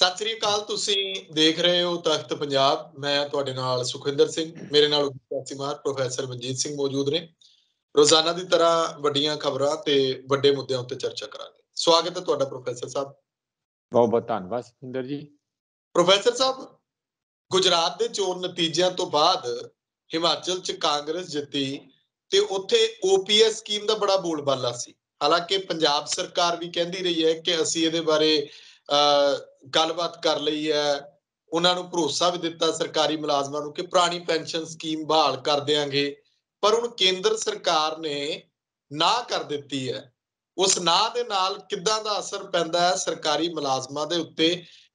ਸਤਿ ਸ੍ਰੀ ਅਕਾਲ ਤੁਸੀਂ ਦੇਖ ਰਹੇ ਹੋ ਤਖਤ ਪੰਜਾਬ ਮੈਂ ਤੁਹਾਡੇ ਨਾਲ ਸੁਖਿੰਦਰ ਸਿੰਘ ਮੇਰੇ ਨਾਲ ਉਪਸਿਮਾਰ ਪ੍ਰੋਫੈਸਰ ਮਨਜੀਤ ਸਿੰਘ ਮੌਜੂਦ ਨੇ ਰੋਜ਼ਾਨਾ ਦੀ ਤਰ੍ਹਾਂ ਵੱਡੀਆਂ ਖਬਰਾਂ ਤੇ ਵੱਡੇ ਮੁੱਦਿਆਂ ਉੱਤੇ ਚਰਚਾ ਕਰਾਂਗੇ ਸਵਾਗਤ ਹੈ ਤੁਹਾਡਾ ਪ੍ਰੋਫੈਸਰ ਸਾਹਿਬ ਬਹੁਤ ਬਹੁਤ ਧੰਨਵਾਦ ਸੁਖਿੰਦਰ ਜੀ ਪ੍ਰੋਫੈਸਰ ਸਾਹਿਬ ਗੁਜਰਾਤ ਦੇ ਚੋਣ ਨਤੀਜਿਆਂ ਤੋਂ ਬਾਅਦ ਹਿਮਾਚਲ 'ਚ ਕਾਂਗਰਸ ਜਿੱਤੀ ਤੇ ਉੱਥੇ ਓਪੀਐਸ ਸਕੀਮ ਦਾ ਬੜਾ ਬੋਲਬਾਲਾ ਸੀ ਹਾਲਾਂਕਿ ਪੰਜਾਬ ਸਰਕਾਰ ਵੀ ਕਹਿੰਦੀ ਰਹੀ ਹੈ ਕਿ ਅਸੀਂ ਇਹਦੇ ਬਾਰੇ ਗੱਲਬਾਤ ਕਰ ਲਈ ਹੈ ਉਹਨਾਂ ਨੂੰ ਭਰੋਸਾ ਵੀ ਦਿੱਤਾ ਸਰਕਾਰੀ ਮੁਲਾਜ਼ਮਾਂ ਨੂੰ ਕਿ ਪੁਰਾਣੀ ਪੈਨਸ਼ਨ ਸਕੀਮ ਬਹਾਲ ਕਰ ਦੇਵਾਂਗੇ ਪਰ ਹੁਣ ਕੇਂਦਰ ਸਰਕਾਰ ਨੇ ਨਾ ਕਰ ਦਿੱਤੀ ਹੈ ਉਸ ਨਾ ਦੇ ਨਾਲ ਕਿੱਦਾਂ ਦਾ ਅਸਰ ਪੈਂਦਾ ਹੈ ਸਰਕਾਰੀ ਮੁਲਾਜ਼ਮਾਂ ਦੇ ਉੱਤੇ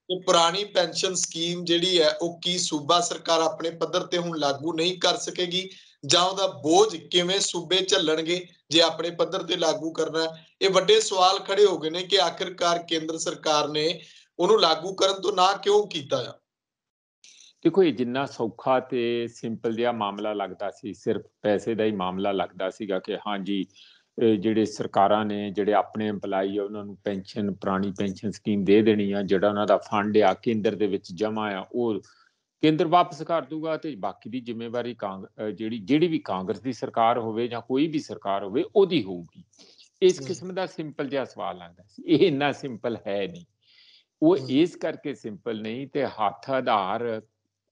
ਕਿ ਪੁਰਾਣੀ ਪੈਨਸ਼ਨ ਸਕੀਮ ਜਿਹੜੀ ਹੈ ਉਹ ਕੀ ਸੂਬਾ ਸਰਕਾਰ ਆਪਣੇ ਪੱਧਰ ਤੇ ਹੁਣ ਲਾਗੂ ਨਹੀਂ ਕਰ ਸਕੇਗੀ ਜਾਂ ਉਹਦਾ ਬੋਝ ਕਿਵੇਂ ਸੂਬੇ ਝੱਲਣਗੇ ਜੇ ਆਪਣੇ ਪੱਧਰ ਤੇ ਲਾਗੂ ਕਰਨਾ ਇਹ ਵੱਡੇ ਸਵਾਲ ਖੜੇ ਹੋ ਗਏ ਨੇ ਕਿ ਆਖਿਰਕਾਰ ਕੇਂਦਰ ਸਰਕਾਰ ਨੇ ਉਹਨੂੰ ਲਾਗੂ ਕਰਨ ਤੋਂ ਨਾ ਕਿਉਂ ਕੀਤਾ ਆ ਦੇਖੋ ਇਹ ਜਿੰਨਾ ਸੌਖਾ ਤੇ ਸਿੰਪਲ ਜਿਹਾ ਮਾਮਲਾ ਲੱਗਦਾ ਸੀ ਸਿਰਫ ਪੈਸੇ ਦਾ ਹੀ ਮਾਮਲਾ ਲੱਗਦਾ ਸੀਗਾ ਕਿ ਹਾਂਜੀ ਜਿਹੜੇ ਸਰਕਾਰਾਂ ਨੇ ਜਿਹੜੇ ਆਪਣੇ EMPLOYEE ਆ ਉਹਨਾਂ ਨੂੰ ਪੈਨਸ਼ਨ ਪੁਰਾਣੀ ਪੈਨਸ਼ਨ ਸਕੀਮ ਦੇ ਦੇਣੀ ਆ ਜਿਹੜਾ ਉਹਨਾਂ ਦਾ ਫੰਡ ਆ ਕੇਂਦਰ ਦੇ ਵਿੱਚ ਜਮਾ ਆ ਉਹ ਕੇਂਦਰ ਵਾਪਸ ਕਰ ਦੂਗਾ ਤੇ ਬਾਕੀ ਦੀ ਜ਼ਿੰਮੇਵਾਰੀ ਜਿਹੜੀ ਜਿਹੜੀ ਵੀ ਕਾਂਗਰਸ ਦੀ ਸਰਕਾਰ ਹੋਵੇ ਜਾਂ ਕੋਈ ਵੀ ਸਰਕਾਰ ਹੋਵੇ ਉਹਦੀ ਹੋਊਗੀ ਇਸ ਕਿਸਮ ਦਾ ਸਿੰਪਲ ਜਿਹਾ ਸਵਾਲ ਲੱਗਦਾ ਇਹ ਇੰਨਾ ਸਿੰਪਲ ਹੈ ਨਹੀਂ ਉਹ ਇਸ ਕਰਕੇ ਸਿੰਪਲ ਨਹੀਂ ਤੇ ਹੱਥ ਆਧਾਰ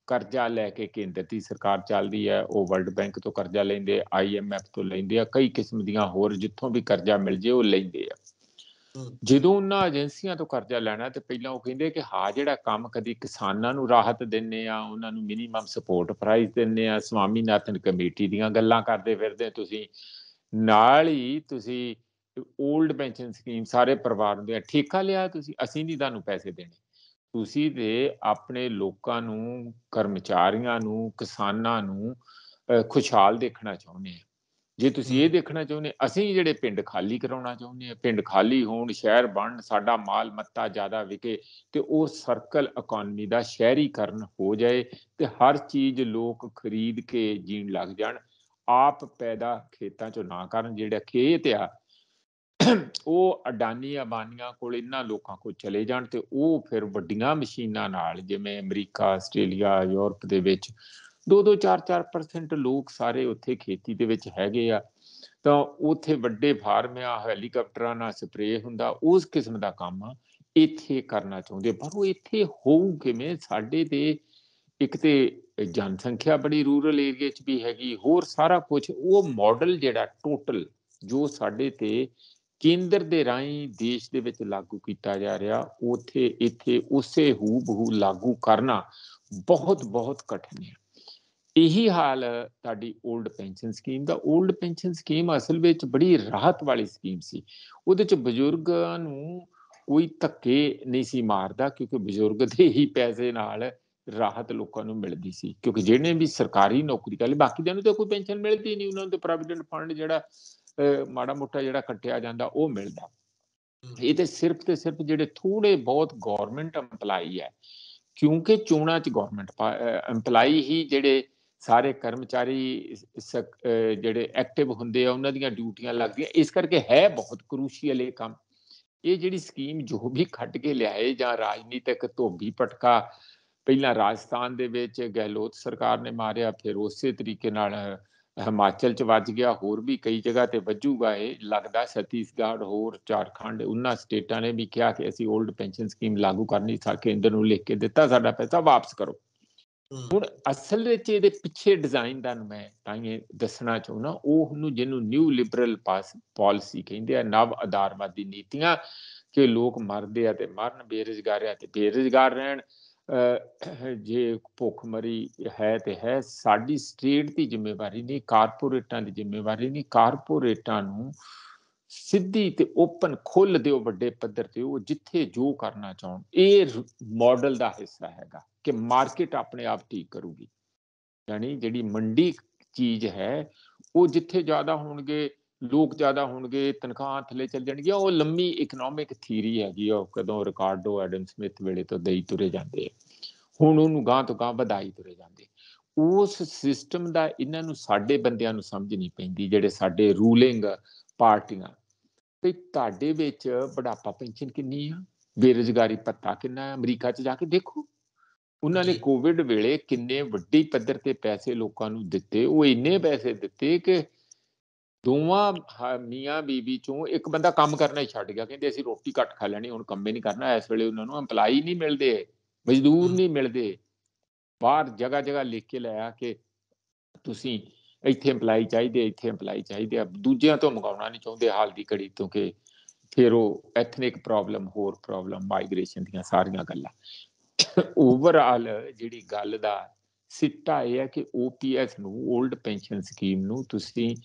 ਕਰਜ਼ਾ ਲੈ ਕੇ ਕੇਂਦਰ ਦੀ ਸਰਕਾਰ ਚੱਲਦੀ ਹੈ ਉਹ ਵਰਲਡ ਬੈਂਕ ਤੋਂ ਕਰਜ਼ਾ ਲੈਂਦੇ ਆਈਐਮਐਫ ਤੋਂ ਲੈਂਦੇ ਆ ਕਈ ਕਿਸਮ ਦੀਆਂ ਹੋਰ ਜਿੱਥੋਂ ਵੀ ਕਰਜ਼ਾ ਮਿਲ ਜੇ ਉਹ ਲੈਂਦੇ ਆ ਜਦੋਂ ਉਹਨਾਂ ਏਜੰਸੀਆਂ ਤੋਂ ਕਰਜ਼ਾ ਲੈਣਾ ਤੇ ਪਹਿਲਾਂ ਉਹ ਕਹਿੰਦੇ ਕਿ ਹਾਂ ਜਿਹੜਾ ਕੰਮ ਕਦੀ ਕਿਸਾਨਾਂ ਨੂੰ ਰਾਹਤ ਦਿੰਨੇ ਆ ਉਹਨਾਂ ਨੂੰ ਮਿਨੀਮਮ ਸਪੋਰਟ ਪ੍ਰਾਈਸ ਦਿੰਨੇ ਆ ਨਾਥਨ ਕਮੇਟੀ ਦੀਆਂ ਗੱਲਾਂ ਕਰਦੇ ਫਿਰਦੇ ਤੁਸੀਂ ਨਾਲ ਹੀ ਤੁਸੀਂ 올ਡ ਪੈਨਸ਼ਨ ਸਕੀਮ ਸਾਰੇ ਪਰਿਵਾਰ ਨੂੰ ਦੇ ਠੇਕਾ ਲਿਆ ਤੁਸੀਂ ਅਸੀਂ ਨਹੀਂ ਤੁਹਾਨੂੰ ਪੈਸੇ ਦੇਣੇ ਤੁਸੀਂ ਦੇ ਆਪਣੇ ਲੋਕਾਂ ਨੂੰ ਕਰਮਚਾਰੀਆਂ ਨੂੰ ਕਿਸਾਨਾਂ ਨੂੰ ਖੁਸ਼ਹਾਲ ਦੇਖਣਾ ਚਾਹੁੰਦੇ ਆ ਜੇ ਤੁਸੀਂ ਇਹ ਦੇਖਣਾ ਚਾਹੁੰਦੇ ਅਸੀਂ ਜਿਹੜੇ ਪਿੰਡ ਖਾਲੀ ਕਰਾਉਣਾ ਚਾਹੁੰਦੇ ਆ ਪਿੰਡ ਖਾਲੀ ਹੋਣ ਸ਼ਹਿਰ ਬਣ ਸਾਡਾ ਮਾਲ ਮੱਤਾ ਜ਼ਿਆਦਾ ਵਿਕੇ ਤੇ ਉਹ ਸਰਕਲ ਇਕਨੋਮੀ ਦਾ ਸ਼ਹਿਰੀਕਰਨ ਹੋ ਜਾਏ ਤੇ ਹਰ ਚੀਜ਼ ਲੋਕ ਖਰੀਦ ਕੇ ਜੀਣ ਲੱਗ ਜਾਣ ਆਪ ਪੈਦਾ ਖੇਤਾਂ ਚੋਂ ਨਾ ਕਰਨ ਜਿਹੜਾ ਖੇਤ ਆ ਉਹ ਅਡਾਨੀ ਆਬਾਨੀਆਂ ਕੋਲ ਇਹਨਾਂ ਲੋਕਾਂ ਕੋਲ ਚਲੇ ਜਾਣ ਤੇ ਉਹ ਫਿਰ ਵੱਡੀਆਂ ਮਸ਼ੀਨਾਂ ਨਾਲ ਜਿਵੇਂ ਅਮਰੀਕਾ ਆਸਟ੍ਰੇਲੀਆ ਯੂਰਪ ਦੇ ਵਿੱਚ 2-2 4-4% ਲੋਕ ਸਾਰੇ ਉੱਥੇ ਖੇਤੀ ਦੇ ਵਿੱਚ ਹੈਗੇ ਆ ਤਾਂ ਉੱਥੇ ਵੱਡੇ ਫਾਰਮ ਆ ਹੈਲੀਕਾਪਟਰਾਂ ਨਾਲ ਸਪਰੇਅ ਹੁੰਦਾ ਉਸ ਕਿਸਮ ਦਾ ਕੰਮ ਆ ਇੱਥੇ ਕਰਨਾ ਚਾਹੁੰਦੇ ਪਰ ਉਹ ਇੱਥੇ ਹੋਊ ਕਿਵੇਂ ਸਾਡੇ ਤੇ ਇੱਕ ਤੇ ਜਨਸੰਖਿਆ ਬੜੀ ਰੂਰਲ ਏਰੀਆ 'ਚ ਵੀ ਹੈਗੀ ਹੋਰ ਸਾਰਾ ਕੁਝ ਉਹ ਮਾਡਲ ਜਿਹੜਾ ਟੋਟਲ ਜੋ ਸਾਡੇ ਤੇ ਕੇਂਦਰ ਦੇ ਰਾਹੀਂ ਦੇਸ਼ ਦੇ ਵਿੱਚ ਲਾਗੂ ਕੀਤਾ ਜਾ ਰਿਹਾ ਉਥੇ ਇੱਥੇ ਉਸੇ ਹੂ ਬਹੂ ਲਾਗੂ ਕਰਨਾ ਬਹੁਤ ਬਹੁਤ ਕਠਿਨ ਹੈ ਇਹੀ ਹਾਲ ਤੁਹਾਡੀ 올ਡ ਪੈਨਸ਼ਨ ਸਕੀਮ ਦਾ 올ਡ ਪੈਨਸ਼ਨ ਸਕੀਮ ਅਸਲ ਵਿੱਚ ਬੜੀ ਰਾਹਤ ਵਾਲੀ ਸਕੀਮ ਸੀ ਉਹਦੇ ਚ ਬਜ਼ੁਰਗਾਂ ਨੂੰ ਕੋਈ ਧੱਕੇ ਨਹੀਂ ਸੀ ਮਾਰਦਾ ਕਿਉਂਕਿ ਬਜ਼ੁਰਗ ਦੇ ਹੀ ਪੈਸੇ ਨਾਲ ਰਾਹਤ ਲੋਕਾਂ ਨੂੰ ਮਿਲਦੀ ਸੀ ਕਿਉਂਕਿ ਜਿਹੜੇ ਵੀ ਸਰਕਾਰੀ ਨੌਕਰੀ ਕਰ ਲਈ ਬਾਕੀ ਦੇ ਨੂੰ ਤਾਂ ਕੋਈ ਪੈਨਸ਼ਨ ਮਿਲਦੀ ਨਹੀਂ ਉਹਨਾਂ ਨੂੰ ਤਾਂ ਪ੍ਰੋਵੀਡੈਂਟ ਫੰਡ ਜਿਹੜਾ ਮਾੜਾ ਮੋਟਾ ਜਿਹੜਾ ਕੱਟਿਆ ਜਾਂਦਾ ਉਹ ਮਿਲਦਾ ਇਹ ਤੇ ਸਿਰਫ ਤੇ ਸਿਰਫ ਜਿਹੜੇ ਥੋੜੇ ਬਹੁਤ ਗਵਰਨਮੈਂਟ ਐਮਪਲਾਈ ਹੈ ਕਿਉਂਕਿ ਚੋਣਾਂ 'ਚ ਗਵਰਨਮੈਂਟ ਐਮਪਲਾਈ ਹੀ ਜਿਹੜੇ ਸਾਰੇ ਕਰਮਚਾਰੀ ਜਿਹੜੇ ਐਕਟਿਵ ਹੁੰਦੇ ਆ ਉਹਨਾਂ ਦੀਆਂ ਡਿਊਟੀਆਂ ਲੱਗਦੀਆਂ ਇਸ ਕਰਕੇ ਹੈ ਬਹੁਤ ਕਰੂਸ਼ੀਅਲ ਇਹ ਕੰਮ ਇਹ ਜਿਹੜੀ ਸਕੀਮ ਜੋ ਵੀ ਖੱਟ ਕੇ ਲਿਆਏ ਜਾਂ ਰਾਜਨੀਤਿਕ ਧੋਬੀ ਪਟਕਾ ਪਹਿਲਾਂ ਰਾਜਸਥਾਨ ਦੇ ਵਿੱਚ ਗਹਿਲੋਤ ਸਰਕਾਰ ਨੇ ਮਾਰਿਆ ਫਿਰ ਉਸੇ ਤਰੀਕੇ ਨਾਲ ਹਿਮਾਚਲ ਚ ਵੱਜ ਗਿਆ ਹੋਰ ਵੀ ਕਈ ਜਗ੍ਹਾ ਤੇ ਵੱਜੂਗਾ ਇਹ ਲੱਗਦਾ ਛਤੀਸਗੜ੍ਹ ਹੋਰ ਝਾਰਖੰਡ ਉਹਨਾਂ ਸਟੇਟਾਂ ਨੇ ਵੀ ਕਿਹਾ ਕਿ ਅਸੀਂ 올ਡ ਪੈਨਸ਼ਨ ਸਕੀਮ ਲਾਗੂ ਕਰਨੀ ਥਾ ਕੇਂਦਰ ਨੂੰ ਲਿਖ ਕੇ ਦਿੱਤਾ ਸਾਡਾ ਪੈਸਾ ਵਾਪਸ ਕਰੋ ਹੁਣ ਅਸਲ ਵਿੱਚ ਇਹਦੇ ਪਿੱਛੇ ਡਿਜ਼ਾਈਨ ਦਾ ਮੈਂ ਤਾਂ ਇਹ ਦੱਸਣਾ ਚਾਹੁੰਦਾ ਉਹ ਨੂੰ ਜਿਹਨੂੰ ਨਿਊ ਲਿਬਰਲ ਪਾਲਿਸੀ ਕਹਿੰਦੇ ਆ ਨਵ ਆਧਾਰਵਾਦੀ ਨੀਤੀਆਂ ਕਿ ਲੋਕ ਮਰਦੇ ਆ ਤੇ ਮਰਨ ਬੇਰੋਜ਼ਗਾਰ ਆ ਤੇ ਬੇਰੋਜ਼ਗਾਰ ਰਹਿਣ ਜੇ ਭੁੱਖਮਰੀ ਹੈ ਤੇ ਹੈ ਸਾਡੀ ਸਟੇਟ ਦੀ ਜ਼ਿੰਮੇਵਾਰੀ ਨਹੀਂ ਕਾਰਪੋਰੇਟਾਂ ਦੀ ਜ਼ਿੰਮੇਵਾਰੀ ਨਹੀਂ ਕਾਰਪੋਰੇਟਾਂ ਨੂੰ ਸਿੱਧੀ ਤੇ ਓਪਨ ਖੁੱਲ ਦਿਓ ਵੱਡੇ ਪੱਧਰ ਤੇ ਉਹ ਜਿੱਥੇ ਜੋ ਕਰਨਾ ਚਾਹਣ ਇਹ ਮਾਡਲ ਦਾ ਹਿੱਸਾ ਹੈਗਾ ਕਿ ਮਾਰਕੀਟ ਆਪਣੇ ਆਪ ਠੀਕ ਕਰੂਗੀ ਯਾਨੀ ਜਿਹੜੀ ਮੰਡੀ ਚੀਜ਼ ਹੈ ਉਹ ਜਿੱਥੇ ਜ਼ਿਆਦਾ ਹੋਣਗੇ ਲੋਕ ਜ਼ਿਆਦਾ ਹੋਣਗੇ ਤਨਖਾਹਾਂ ਥੱਲੇ ਚੱਲ ਜਾਣਗੀਆਂ ਉਹ ਲੰਮੀ ਇਕਨੋਮਿਕ ਥੀਰੀ ਹੈਗੀ ਉਹ ਕਦੋਂ ਰਿਕਾਰਡੋ ਐਡਮ ਸਮਿਥ ਵੇਲੇ ਤੋਂ ਦੇਈ ਤੁਰੇ ਜਾਂਦੇ ਹੁਣ ਉਹਨੂੰ ਗਾਂ ਤੋਂ ਗਾਂ ਵਧਾਈ ਤੁਰੇ ਜਾਂਦੇ ਉਸ ਸਿਸਟਮ ਦਾ ਇਹਨਾਂ ਨੂੰ ਸਾਡੇ ਬੰਦਿਆਂ ਨੂੰ ਸਮਝ ਨਹੀਂ ਪੈਂਦੀ ਜਿਹੜੇ ਸਾਡੇ ਰੂਲਿੰਗ ਪਾਰਟੀਆਂ ਤੇ ਤੁਹਾਡੇ ਵਿੱਚ ਬੁਢਾਪਾ ਪੈਨਸ਼ਨ ਕਿੰਨੀ ਆ ਬੇਰੋਜ਼ਗਾਰੀ ਪੱਤਾ ਕਿੰਨਾ ਹੈ ਅਮਰੀਕਾ 'ਚ ਜਾ ਕੇ ਦੇਖੋ ਉਹਨਾਂ ਨੇ ਕੋਵਿਡ ਵੇਲੇ ਕਿੰਨੇ ਵੱਡੀ ਪੱਧਰ ਤੇ ਪੈਸੇ ਲੋਕਾਂ ਨੂੰ ਦਿੱਤੇ ਉਹ ਇੰਨੇ ਪੈਸੇ ਦਿੱਤੇ ਕਿ ਦੋਵਾਂ ਮੀਆਂ ਬੀਬੀ ਚੋਂ ਇੱਕ ਬੰਦਾ ਕੰਮ ਕਰਨਾ ਹੀ ਛੱਡ ਗਿਆ ਕਹਿੰਦੇ ਅਸੀਂ ਰੋਟੀ ਘੱਟ ਖਾ ਲੈਣੀ ਹੁਣ ਕੰਮੇ ਨਹੀਂ ਕਰਨਾ ਇਸ ਵੇਲੇ ਉਹਨਾਂ ਨੂੰ EMPLOYE ਨਹੀਂ ਮਿਲਦੇ ਮਜ਼ਦੂਰ ਨਹੀਂ ਮਿਲਦੇ ਬਾਹਰ ਜਗ੍ਹਾ ਜਗ੍ਹਾ ਲਿਖ ਕੇ ਲਾਇਆ ਕਿ ਤੁਸੀਂ ਇੱਥੇ EMPLOYE ਚਾਹੀਦੇ ਇੱਥੇ EMPLOYE ਚਾਹੀਦੇ ਆ ਦੂਜਿਆਂ ਤੋਂ ਮੰਗਾਉਣਾ ਨਹੀਂ ਚਾਹੁੰਦੇ ਹਾਲ ਦੀ ਘੜੀ ਤੋਂ ਕਿ ਫਿਰ ਉਹ ਐਥਨਿਕ ਪ੍ਰੋਬਲਮ ਹੋਰ ਪ੍ਰੋਬਲਮ ਮਾਈਗ੍ਰੇਸ਼ਨ ਦੀਆਂ ਸਾਰੀਆਂ ਗੱਲਾਂ ਓਵਰਆਲ ਜਿਹੜੀ ਗੱਲ ਦਾ ਸਿੱਟਾ ਇਹ ਹੈ ਕਿ OPS ਨੂੰ 올ਡ ਪੈਨਸ਼ਨ ਸਕੀਮ ਨੂੰ ਤੁਸੀਂ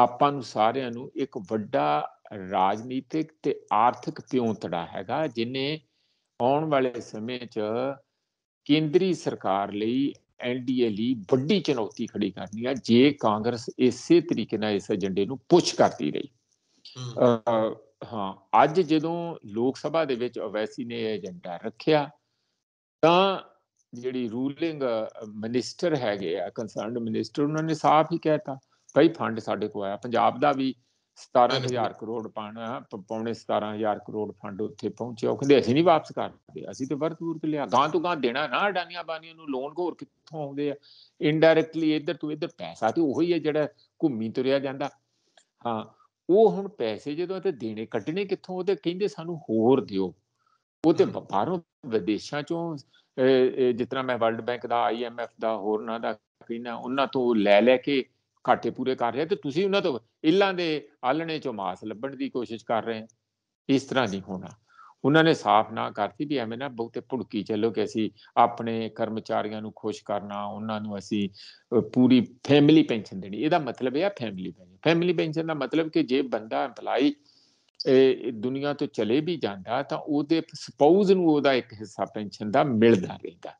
ਆਪਾਂ ਨੂੰ ਸਾਰਿਆਂ ਨੂੰ ਇੱਕ ਵੱਡਾ ਰਾਜਨੀਤਿਕ ਤੇ ਆਰਥਿਕ ਪਿਉਂਤੜਾ ਹੈਗਾ ਜਿਨੇ ਆਉਣ ਵਾਲੇ ਸਮੇਂ 'ਚ ਕੇਂਦਰੀ ਸਰਕਾਰ ਲਈ ਐਨਡੀਏ ਲਈ ਵੱਡੀ ਚੁਣੌਤੀ ਖੜੀ ਕਰਨੀ ਆ ਜੇ ਕਾਂਗਰਸ ਇਸੇ ਤਰੀਕੇ ਨਾਲ ਇਸ ਏਜੰਡੇ ਨੂੰ ਪੁਸ਼ ਕਰਦੀ ਰਹੀ ਹਾਂ ਅੱਜ ਜਦੋਂ ਲੋਕ ਸਭਾ ਦੇ ਵਿੱਚ ਅਵੈਸੀ ਨੇ ਏਜੰਡਾ ਰੱਖਿਆ ਤਾਂ ਜਿਹੜੀ ਰੂਲਿੰਗ ਮਿਨਿਸਟਰ ਹੈਗੇ ਆ ਕਨਸਰਨਡ ਮਿਨਿਸਟਰ ਉਹਨਾਂ ਨੇ ਸਾਫ਼ ਹੀ ਕਹਿਤਾ ਭਾਈ ਫੰਡ ਸਾਡੇ ਕੋਲ ਆਇਆ ਪੰਜਾਬ ਦਾ ਵੀ 17000 ਕਰੋੜ ਪਾਣਾ ਪੌਣੇ 17000 ਕਰੋੜ ਫੰਡ ਉੱਥੇ ਪਹੁੰਚਿਆ ਉਹ ਕਹਿੰਦੇ ਅਸੀਂ ਨਹੀਂ ਵਾਪਸ ਕਰਦੇ ਅਸੀਂ ਤੇ ਵਰਤੂਰਤ ਲਿਆ ਗਾਂ ਤੋਂ ਗਾਂ ਦੇਣਾ ਨਾ ਡਾਨੀਆਂ ਬਾਨੀਆਂ ਨੂੰ ਲੋਨ ਘੋਰ ਕਿੱਥੋਂ ਆਉਂਦੇ ਆ ਇਨਡਾਇਰੈਕਟਲੀ ਇੱਧਰ ਤੋਂ ਇੱਧਰ ਪੈਸਾ ਤੇ ਉਹੀ ਹੈ ਜਿਹੜਾ ਘੁੰਮੀ ਤੁਰਿਆ ਜਾਂਦਾ ਹਾਂ ਉਹ ਹੁਣ ਪੈਸੇ ਜਦੋਂ ਤੇ ਦੇਣੇ ਕੱਢਣੇ ਕਿੱਥੋਂ ਉਹਦੇ ਕਹਿੰਦੇ ਸਾਨੂੰ ਹੋਰ ਦਿਓ ਉਹ ਤੇ ਬਾਹਰੋਂ ਵਿਦੇਸ਼ਾਂ ਚੋਂ ਜਿਤਨਾ ਮੈਂ ਵਰਲਡ ਬੈਂਕ ਦਾ ਆਈਐਮਐਫ ਦਾ ਹੋਰ ਨਾ ਦਾ ਕਿਨਾ ਉਹਨਾਂ ਤੋਂ ਲੈ ਲੈ ਕੇ ਘਾਟੇ ਪੂਰੇ ਕਰ ਰਿਹਾ ਤੇ ਤੁਸੀਂ ਉਹਨਾਂ ਤੋਂ ਇਲਾਂ ਦੇ ਆਲਣੇ ਚੋਂ ਮਾਸ ਲੱਭਣ ਦੀ ਕੋਸ਼ਿਸ਼ ਕਰ ਰਹੇ ਇਸ ਤਰ੍ਹਾਂ ਨਹੀਂ ਹੋਣਾ ਉਹਨਾਂ ਨੇ ਸਾਫ਼ ਨਾ ਕਰਤੀ ਵੀ ਐਵੇਂ ਨਾ ਬਹੁਤੇ ਭੁੜਕੀ ਚੱਲੋ ਕਿ ਅਸੀਂ ਆਪਣੇ ਕਰਮਚਾਰੀਆਂ ਨੂੰ ਖੁਸ਼ ਕਰਨਾ ਉਹਨਾਂ ਨੂੰ ਅਸੀਂ ਪੂਰੀ ਫੈਮਿਲੀ ਪੈਨਸ਼ਨ ਦੇਣੀ ਇਹਦਾ ਮਤਲਬ ਇਹ ਆ ਫੈਮਿਲੀ ਪੈਨਸ਼ਨ ਫੈਮਿਲੀ ਪੈਨਸ਼ਨ ਦਾ ਮਤਲਬ ਕਿ ਜੇ ਬੰਦਾ ਏਮਪਲਾਈ ਦੁਨੀਆ ਤੋਂ ਚਲੇ ਵੀ ਜਾਂਦਾ ਤਾਂ ਉਹਦੇ ਸਪਾਊਸ ਨੂੰ ਉਹਦਾ ਇੱਕ ਹਿੱਸਾ ਪੈਨਸ਼ਨ ਦਾ ਮਿਲਦਾ ਰਹਿੰਦਾ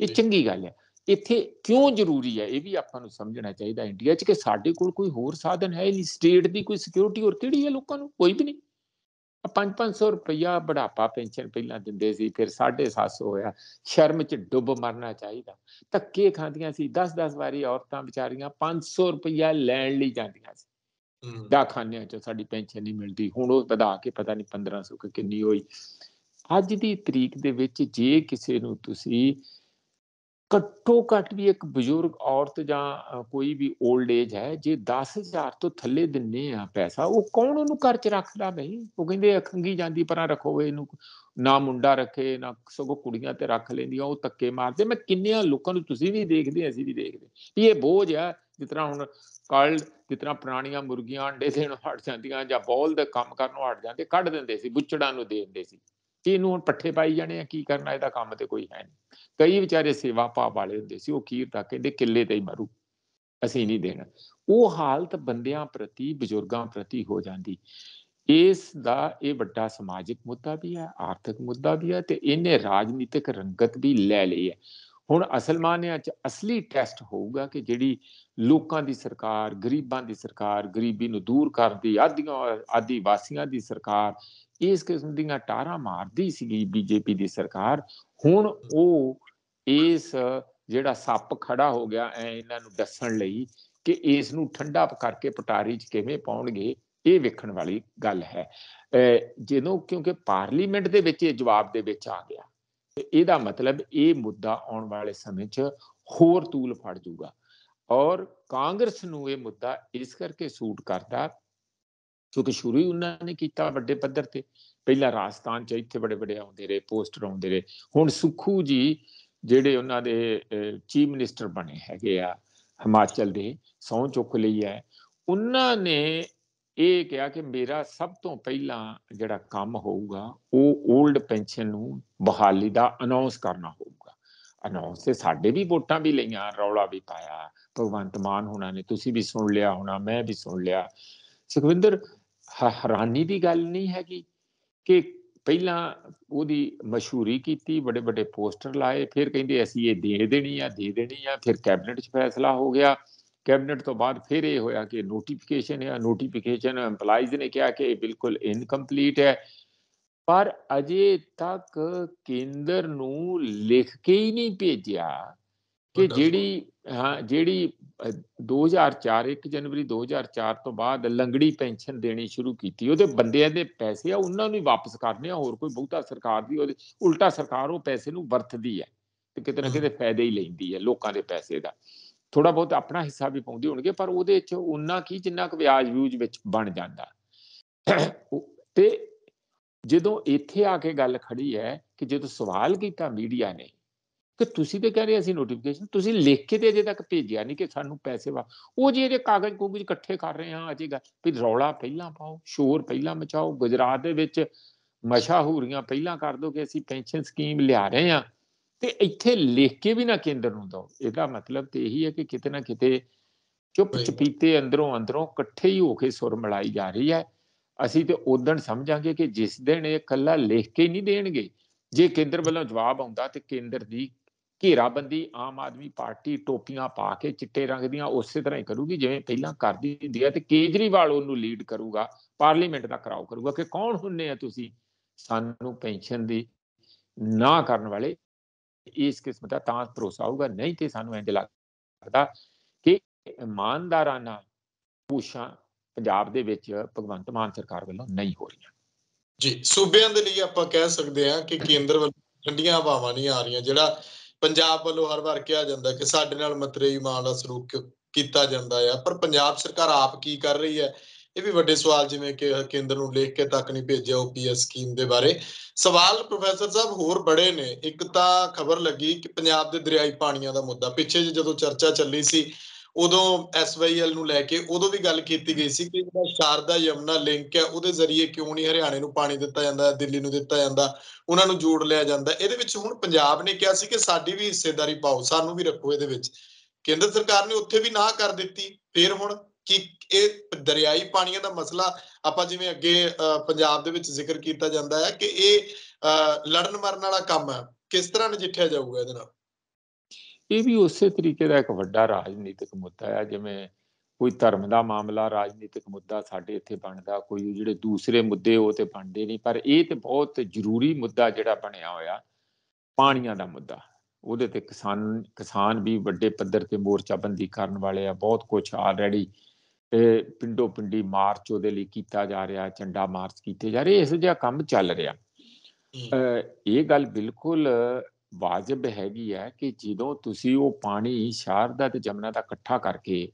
ਇਹ ਚੰਗੀ ਗੱਲ ਹੈ ਇੱਥੇ ਕਿਉਂ ਜ਼ਰੂਰੀ ਹੈ ਇਹ ਵੀ ਆਪਾਂ ਨੂੰ ਸਮਝਣਾ ਚਾਹੀਦਾ ਇੰਡੀਆ 'ਚ ਕਿ ਸਾਡੇ ਕੋਲ ਕੋਈ ਹੋਰ ਸਾਧਨ ਹੈ ਨਹੀਂ ਸਟੇਟ ਦੀ ਕੋਈ ਸਿਕਿਉਰਿਟੀ ਹੋਰ ਕਿਹੜੀ ਹੈ ਲੋਕਾਂ ਨੂੰ ਕੋਈ ਵੀ ਨਹੀਂ ਆ 5-500 ਰੁਪਇਆ ਬੜਾਪਾ ਪੈਨਸ਼ਨ ਪਹਿਲਾਂ ਦਿੰਦੇ ਸੀ ਫਿਰ 750 ਹੋਇਆ ਸ਼ਰਮ 'ਚ ਡੁੱਬ ਮਰਨਾ ਚਾਹੀਦਾ ਧੱਕੇ ਖਾਂਦੀਆਂ ਸੀ 10-10 ਵਾਰੀ ਔਰਤਾਂ ਵਿਚਾਰੀਆਂ 500 ਰੁਪਇਆ ਲੈਣ ਲਈ ਜਾਂਦੀਆਂ ਸੀ ਡਾਕਖਾਨਿਆਂ 'ਚ ਸਾਡੀ ਪੈਨਸ਼ਨ ਨਹੀਂ ਮਿਲਦੀ ਹੁਣ ਉਹ ਵਧਾ ਕੇ ਪਤਾ ਨਹੀਂ 1500 ਕਿ ਕਿੰਨੀ ਹੋਈ ਅੱਜ ਦੀ ਤਰੀਕ ਦੇ ਵਿੱਚ ਜੇ ਕਿਸੇ ਨੂੰ ਤੁਸੀਂ ਕੱਟੋ ਕੱਟ ਵੀ ਇੱਕ ਬਜ਼ੁਰਗ ਔਰਤ ਜਾਂ ਕੋਈ ਵੀ 올ਡ ਏਜ ਹੈ ਜੇ 10000 ਤੋਂ ਥੱਲੇ ਦਿੰਨੇ ਆ ਪੈਸਾ ਉਹ ਕੌਣ ਉਹਨੂੰ ਘਰ 'ਚ ਰੱਖਦਾ ਨਹੀਂ ਉਹ ਕਹਿੰਦੇ ਅਖੰਗੀ ਜਾਂਦੀ ਪਰਾਂ ਰੱਖੋ ਇਹਨੂੰ ਨਾ ਮੁੰਡਾ ਰੱਖੇ ਨਾ ਸਗੋਂ ਕੁੜੀਆਂ ਤੇ ਰੱਖ ਲੈਂਦੀਆਂ ਉਹ ਤੱਕੇ ਮਾਰਦੇ ਮੈਂ ਕਿੰਨਿਆਂ ਲੋਕਾਂ ਨੂੰ ਤੁਸੀਂ ਵੀ ਦੇਖਦੇ ਅਸੀਂ ਵੀ ਦੇਖਦੇ ਵੀ ਇਹ ਬੋਝ ਆ ਜਿਤਨਾ ਹੁਣ ਕਲਡ ਜਿਤਨਾ ਪ੍ਰਾਣੀਆਂ ਮੁਰਗੀਆਂ ਅੰਡੇ ਦੇਣ ਹਟ ਜਾਂਦੀਆਂ ਜਾਂ ਬੋਲ ਦਾ ਕੰਮ ਕਰਨੋਂ ਹਟ ਜਾਂਦੇ ਕੱਢ ਦਿੰਦੇ ਸੀ ਬੁੱਚੜਾਂ ਨੂੰ ਦੇ ਦਿੰਦੇ ਸੀ ਇਹਨੂੰ ਹੁਣ ਪੱਠੇ ਪਾਈ ਜਾਣੇ ਆ ਕੀ ਕਰਨਾ ਇਹਦਾ ਕੰਮ ਤੇ ਕੋਈ ਹੈ ਨਹੀਂ ਕਈ ਵਿਚਾਰੇ ਸੇਵਾ ਪਾ ਵਾਲੇ ਹੁੰਦੇ ਸੀ ਉਹ ਖੀਰ ਤੱਕ ਕਹਿੰਦੇ ਕਿੱਲੇ ਤੇ ਹੀ ਮਰੂ ਅਸੀਂ ਨਹੀਂ ਦੇਣਾ ਉਹ ਹਾਲਤ ਬੰਦਿਆਂ ਪ੍ਰਤੀ ਬਜ਼ੁਰਗਾਂ ਪ੍ਰਤੀ ਹੋ ਜਾਂਦੀ ਇਸ ਦਾ ਇਹ ਵੱਡਾ ਸਮਾਜਿਕ ਮੁੱਦਾ ਵੀ ਹੈ ਆਰਥਿਕ ਮੁੱਦਾ ਵੀ ਹੈ ਤੇ ਇਹਨੇ ਰਾਜਨੀਤਿਕ ਰੰਗਤ ਵੀ ਲੈ ਲਈ ਹੈ ਹੁਣ ਅਸਲ ਮਾਨਿਆਂ 'ਚ ਅਸਲੀ ਟੈਸਟ ਹੋਊਗਾ ਕਿ ਜਿਹੜੀ ਲੋਕਾਂ ਦੀ ਸਰਕਾਰ ਗਰੀਬਾਂ ਦੀ ਸਰਕਾਰ ਗਰੀਬੀ ਨੂੰ ਦੂਰ ਕਰਦੀ ਆਦੀਆਂ ਆਦੀ ਵਾਸੀਆਂ ਦੀ ਸਰਕਾਰ ਇਸ ਕਿਸਮ ਦੀਆਂ ਟਾਰਾਂ ਮਾਰਦੀ ਸੀਗੀ ਬੀਜੇਪੀ ਦੀ ਸਰਕਾਰ ਹੁਣ ਉਹ ਇਸ ਜਿਹੜਾ ਸੱਪ ਖੜਾ ਹੋ ਗਿਆ ਐ ਇਹਨਾਂ ਨੂੰ ਦੱਸਣ ਲਈ ਕਿ ਇਸ ਨੂੰ ਠੰਡਾ ਕਰਕੇ ਪਟਾਰੀ 'ਚ ਕਿਵੇਂ ਪਾਉਣਗੇ ਇਹ ਵੇਖਣ ਵਾਲੀ ਗੱਲ ਹੈ ਜਦੋਂ ਕਿਉਂਕਿ ਪਾਰਲੀਮੈਂਟ ਦੇ ਵਿੱਚ ਇਹ ਜਵਾਬ ਦੇ ਵਿੱਚ ਆ ਗਿਆ ਇਹਦਾ ਮਤਲਬ ਇਹ ਮੁੱਦਾ ਆਉਣ ਵਾਲੇ ਸਮੇਂ 'ਚ ਹੋਰ ਤੂਲ ਫੜ ਜਾਊਗਾ ਔਰ ਕਾਂਗਰਸ ਨੂੰ ਇਹ ਮੁੱਦਾ ਇਸ ਕਰਕੇ ਸੂਟ ਕਰਦਾ ਕਿਉਂਕਿ ਸ਼ੁਰੂ ਹੀ ਉਹਨਾਂ ਨੇ ਕੀਤਾ ਵੱਡੇ ਪੱਧਰ ਤੇ ਪਹਿਲਾਂ ਰਾਜਸਥਾਨ 'ਚ ਇੱਥੇ ਬੜੇ ਬੜੇ ਆਉਂਦੇ ਰਹੇ ਪੋਸਟਰ ਆਉਂਦੇ ਰਹੇ ਹੁਣ ਸੁਖੂ ਜੀ ਜਿਹੜੇ ਉਹਨਾਂ ਦੇ ਚੀਫ ਮਿਨਿਸਟਰ ਬਣੇ ਹੈਗੇ ਆ ਹਿਮਾਚਲ ਦੇ ਸੌਂ ਚੁੱਕ ਲਈ ਹੈ ਉਹਨਾਂ ਨੇ ਇਹ ਕਿਹਾ ਕਿ ਮੇਰਾ ਸਭ ਤੋਂ ਪਹਿਲਾਂ ਜਿਹੜਾ ਕੰਮ ਹੋਊਗਾ ਉਹ 올ਡ ਪੈਨਸ਼ਨ ਨੂੰ ਬਹਾਲੀ ਦਾ ਅਨਾਉਂਸ ਕਰਨਾ ਹੋਊਗਾ ਅਨਾਉਂਸ ਤੇ ਸਾਡੇ ਵੀ ਵੋਟਾਂ ਵੀ ਲਈਆਂ ਰੌਲਾ ਵੀ ਪਾਇਆ ਭਗਵੰਤ ਮਾਨ ਹੋਣਾ ਨੇ ਤੁਸੀਂ ਵੀ ਸੁਣ ਲਿਆ ਹੋਣਾ ਮੈਂ ਵੀ ਸੁਣ ਲਿਆ ਸੁਖਵਿੰਦਰ ਹੈਰਾਨੀ ਦੀ ਗੱਲ ਨਹੀਂ ਹੈਗੀ ਕਿ ਪਹਿਲਾਂ ਉਹਦੀ ਮਸ਼ਹੂਰੀ ਕੀਤੀ ਵੱਡੇ ਵੱਡੇ ਪੋਸਟਰ ਲਾਏ ਫਿਰ ਕਹਿੰਦੇ ਅਸੀਂ ਇਹ ਦੇ ਦੇਣੀ ਆ ਦੇ ਦੇਣੀ ਆ ਫਿਰ ਕੈਬਨਿਟ 'ਚ ਫੈਸਲਾ ਹੋ ਗਿਆ ਕੈਬਨਿਟ ਤੋਂ ਬਾਅਦ ਫਿਰ ਇਹ ਹੋਇਆ ਕਿ ਨੋਟੀਫਿਕੇਸ਼ਨ ਹੈ ਨੋਟੀਫਿਕੇਸ਼ਨ ਐਮਪਲਾਈਜ਼ ਨੇ ਕਿਹਾ ਕਿ ਇਹ ਬਿਲਕੁਲ ਇਨਕੰਪਲੀਟ ਹੈ ਪਰ ਅਜੇ ਤੱਕ ਕੇਂਦਰ ਨੂੰ ਲਿਖ ਕੇ ਹੀ ਨਹੀਂ ਭੇਜਿਆ ਕਿ ਜਿਹੜੀ ਹਾਂ ਜਿਹੜੀ 2004 1 ਜਨਵਰੀ 2004 ਤੋਂ ਬਾਅਦ ਲੰਗੜੀ ਪੈਨਸ਼ਨ ਦੇਣੀ ਸ਼ੁਰੂ ਕੀਤੀ ਉਹਦੇ ਬੰਦਿਆਂ ਦੇ ਪੈਸੇ ਆ ਉਹਨਾਂ ਨੂੰ ਹੀ ਵਾਪਸ ਕਰਨੇ ਆ ਹੋਰ ਕੋਈ ਬਹੁਤਾ ਸਰਕਾਰ ਦੀ ਉਹਦੇ ਉਲਟਾ ਸਰਕਾਰ ਉਹ ਪੈਸੇ ਨੂੰ ਵਰਤਦੀ ਹੈ ਤੇ ਕਿਤੇ ਨਾ ਕਿਤੇ ਫਾਇਦਾ ਹੀ ਲੈਂਦੀ ਹੈ ਲੋਕਾਂ ਦੇ ਪੈਸੇ ਦਾ ਥੋੜਾ ਬਹੁਤ ਆਪਣਾ ਹਿੱਸਾ ਵੀ ਪਾਉਂਦੇ ਹੋਣਗੇ ਪਰ ਉਹਦੇ ਵਿੱਚ ਉਨਾ ਕੀ ਜਿੰਨਾ ਕੁ ਵਿਆਜ ਵਿਊਜ ਵਿੱਚ ਬਣ ਜਾਂਦਾ ਤੇ ਜਦੋਂ ਇੱਥੇ ਆ ਕੇ ਗੱਲ ਖੜੀ ਹੈ ਕਿ ਜਦੋਂ ਸਵਾਲ ਕੀਤਾ ਮੀਡੀਆ ਨੇ ਕਿ ਤੁਸੀਂ ਤੇ ਕਹਿ ਰਹੇ ਅਸੀਂ ਨੋਟੀਫਿਕੇਸ਼ਨ ਤੁਸੀਂ ਲਿਖ ਕੇ ਤੇ ਅਜੇ ਤੱਕ ਭੇਜਿਆ ਨਹੀਂ ਕਿ ਸਾਨੂੰ ਪੈਸੇ ਵਾ ਉਹ ਜਿਹੜੇ ਕਾਗਜ਼ ਕੁਗਜ਼ ਇਕੱਠੇ ਕਰ ਰਹੇ ਆ ਅਜੇ ਗੱਲ ਵੀ ਰੌਲਾ ਪਹਿਲਾਂ ਪਾਓ ਸ਼ੋਰ ਪਹਿਲਾਂ ਮਚਾਓ ਗੁਜਰਾਤ ਦੇ ਵਿੱਚ ਮਸ਼ਾਹੂਰੀਆਂ ਪਹਿਲਾਂ ਕਰ ਦੋ ਕਿ ਅਸੀਂ ਪੈਨਸ਼ਨ ਸਕੀਮ ਲਿਆ ਰਹੇ ਆ ਤੇ ਇੱਥੇ ਲਿਖ ਕੇ ਵੀ ਨਾ ਕੇਂਦਰ ਨੂੰ ਦੋ ਇਹਦਾ ਮਤਲਬ ਤੇ ਇਹੀ ਹੈ ਕਿ ਕਿਤੇ ਨਾ ਕਿਤੇ ਚੁੱਪ ਚਪੀਤੇ ਅੰਦਰੋਂ ਅੰਦਰੋਂ ਇਕੱਠੇ ਹੀ ਹੋ ਕੇ ਸੁਰ ਮਿਲਾਈ ਜਾ ਰਹੀ ਹੈ ਅਸੀਂ ਤੇ ਉਦੋਂ ਸਮਝਾਂਗੇ ਕਿ ਜਿਸ ਦਿਨ ਇਹ ਕੱਲਾ ਲਿਖ ਕੇ ਨਹੀਂ ਦੇਣਗੇ ਜੇ ਕੇਂਦਰ ਵੱਲੋਂ ਜਵਾਬ ਆਉਂਦਾ ਤੇ ਕੇਂਦਰ ਦੀ ਘੇਰਾਬੰਦੀ ਆਮ ਆਦਮੀ ਪਾਰਟੀ ਟੋਪੀਆਂ ਪਾ ਕੇ ਚਿੱਟੇ ਰੰਗ ਦੀਆਂ ਉਸੇ ਤਰ੍ਹਾਂ ਹੀ ਕਰੂਗੀ ਜਿਵੇਂ ਪਹਿਲਾਂ ਕਰਦੀ ਹੁੰਦੀ ਹੈ ਤੇ ਕੇਜਰੀਵਾਲ ਉਹਨੂੰ ਲੀਡ ਕਰੂਗਾ ਪਾਰਲੀਮੈਂਟ ਦਾ ਕਰਾਓ ਕਰੂਗਾ ਕਿ ਕੌਣ ਹੁੰਨੇ ਆ ਤੁਸੀਂ ਸਾਨੂੰ ਪੈਨਸ਼ਨ ਦੀ ਨਾ ਕਰਨ ਵਾਲੇ ਇਸ ਕਿਸਮ ਦਾ ਤਾਂ ਭਰੋਸਾ ਆਊਗਾ ਨਹੀਂ ਤੇ ਸਾਨੂੰ ਇੰਜ ਲੱਗਦਾ ਕਿ ਇਮਾਨਦਾਰਾਨਾ ਕੋਸ਼ਾਂ ਪੰਜਾਬ ਦੇ ਵਿੱਚ ਭਗਵੰਤ ਮਾਨ ਸਰਕਾਰ ਵੱਲੋਂ ਨਹੀਂ ਹੋ ਰਹੀਆਂ ਜੀ ਸੂਬਿਆਂ ਦੇ ਲਈ ਆਪਾਂ ਕਹਿ ਸਕਦੇ ਹਾਂ ਕਿ ਕੇਂਦਰ ਵੱਲੋਂ ਠੰਡੀਆਂ ਹਵਾਵਾਂ ਨਹੀਂ ਆ ਰਹੀਆਂ ਜਿਹੜਾ ਪੰਜਾਬ ਵੱਲੋਂ ਹਰ ਵਾਰ ਕਿਹਾ ਜਾਂਦਾ ਕਿ ਸਾਡੇ ਨਾਲ ਮਤਰੇਈ ਮਾਨ ਦਾ ਸਲੂਕ ਕੀਤਾ ਜਾਂਦਾ ਆ ਪਰ ਪੰਜਾਬ ਸਰਕਾਰ ਆਪ ਕੀ ਕਰ ਰਹੀ ਹੈ ਇਹ ਵੀ ਵੱਡੇ ਸਵਾਲ ਜਿਵੇਂ ਕਿ ਕੇਂਦਰ ਨੂੰ ਲਿਖ ਕੇ ਤੱਕ ਨਹੀਂ ਭੇਜਿਆ ਓਪੀਐਸ ਸਕੀਮ ਦੇ ਬਾਰੇ ਸਵਾਲ ਪ੍ਰੋਫੈਸਰ ਸਾਹਿਬ ਹੋਰ ਬੜੇ ਨੇ ਇੱਕ ਤਾਂ ਖਬਰ ਲੱਗੀ ਕਿ ਪੰਜਾਬ ਦੇ ਦਰਿਆਈ ਪਾਣੀਆਂ ਦਾ ਮੁੱਦਾ ਪਿੱਛੇ ਜਦੋਂ ਚਰਚਾ ਚੱਲੀ ਸੀ ਉਦੋਂ ਐਸਵਾਈਐਲ ਨੂੰ ਲੈ ਕੇ ਉਦੋਂ ਵੀ ਗੱਲ ਕੀਤੀ ਗਈ ਸੀ ਕਿ ਜਿਹੜਾ ਸ਼ਾਰਦਾ ਯਮਨਾ ਲਿੰਕ ਹੈ ਉਹਦੇ ਜ਼ਰੀਏ ਕਿਉਂ ਨਹੀਂ ਹਰਿਆਣੇ ਨੂੰ ਪਾਣੀ ਦਿੱਤਾ ਜਾਂਦਾ ਦਿੱਲੀ ਨੂੰ ਦਿੱਤਾ ਜਾਂਦਾ ਉਹਨਾਂ ਨੂੰ ਜੋੜ ਲਿਆ ਜਾਂਦਾ ਇਹਦੇ ਵਿੱਚ ਹੁਣ ਪੰਜਾਬ ਨੇ ਕਿਹਾ ਸੀ ਕਿ ਸਾਡੀ ਵੀ ਹਿੱਸੇਦਾਰੀ ਪਾਓ ਸਾਨੂੰ ਵੀ ਰੱਖੋ ਇਹਦੇ ਵਿੱਚ ਕੇਂਦਰ ਸਰਕਾਰ ਨੇ ਉੱਥੇ ਵੀ ਨਾ ਕਰ ਦਿੱਤੀ ਫੇਰ ਹੁਣ ਕਿ ਇਹ ਦਰਿਆਈ ਪਾਣੀਆਂ ਦਾ ਮਸਲਾ ਆਪਾਂ ਜਿਵੇਂ ਅੱਗੇ ਪੰਜਾਬ ਦੇ ਵਿੱਚ ਜ਼ਿਕਰ ਕੀਤਾ ਜਾਂਦਾ ਹੈ ਕਿ ਇਹ ਲੜਨ ਮਰਨ ਵਾਲਾ ਕੰਮ ਹੈ ਕਿਸ ਤਰ੍ਹਾਂ ਨਜਿੱਠਿਆ ਜਾਊਗਾ ਇਹਦੇ ਨਾਲ ਇਹ ਵੀ ਉਸੇ ਤਰੀਕੇ ਦਾ ਇੱਕ ਵੱਡਾ ਰਾਜਨੀਤਿਕ ਮੁੱਦਾ ਹੈ ਜਿਵੇਂ ਕੋਈ ਧਰਮ ਦਾ ਮਾਮਲਾ ਰਾਜਨੀਤਿਕ ਮੁੱਦਾ ਸਾਡੇ ਇੱਥੇ ਬਣਦਾ ਕੋਈ ਜਿਹੜੇ ਦੂਸਰੇ ਮੁੱਦੇ ਉਹ ਤੇ ਬਣਦੇ ਨਹੀਂ ਪਰ ਇਹ ਤੇ ਬਹੁਤ ਜ਼ਰੂਰੀ ਮੁੱਦਾ ਜਿਹੜਾ ਬਣਿਆ ਹੋਇਆ ਪਾਣੀਆਂ ਦਾ ਮੁੱਦਾ ਉਹਦੇ ਤੇ ਕਿਸਾਨ ਕਿਸਾਨ ਵੀ ਵੱਡੇ ਪੱਧਰ ਤੇ ਮੋਰਚਾਬੰਦੀ ਕਰਨ ਵਾਲੇ ਆ ਬਹੁਤ ਕੁਝ ਆਲਰੇਡੀ ਪਿੰਡੋ ਪਿੰਡੀ ਮਾਰਚ ਉਹਦੇ ਲਈ ਕੀਤਾ ਜਾ ਰਿਹਾ ਚੰਡਾ ਮਾਰਚ ਕੀਤੇ ਜਾ ਰਹੇ ਇਸ ਜਿਹਾ ਕੰਮ ਚੱਲ ਰਿਹਾ ਇਹ ਗੱਲ ਬਿਲਕੁਲ ਵਾਜਬ ਹੈਗੀ ਹੈ ਕਿ ਜਦੋਂ ਤੁਸੀਂ ਉਹ ਪਾਣੀ ਸ਼ਾਰਦਾ ਤੇ ਜਮਨਾ ਦਾ ਇਕੱਠਾ ਕਰਕੇ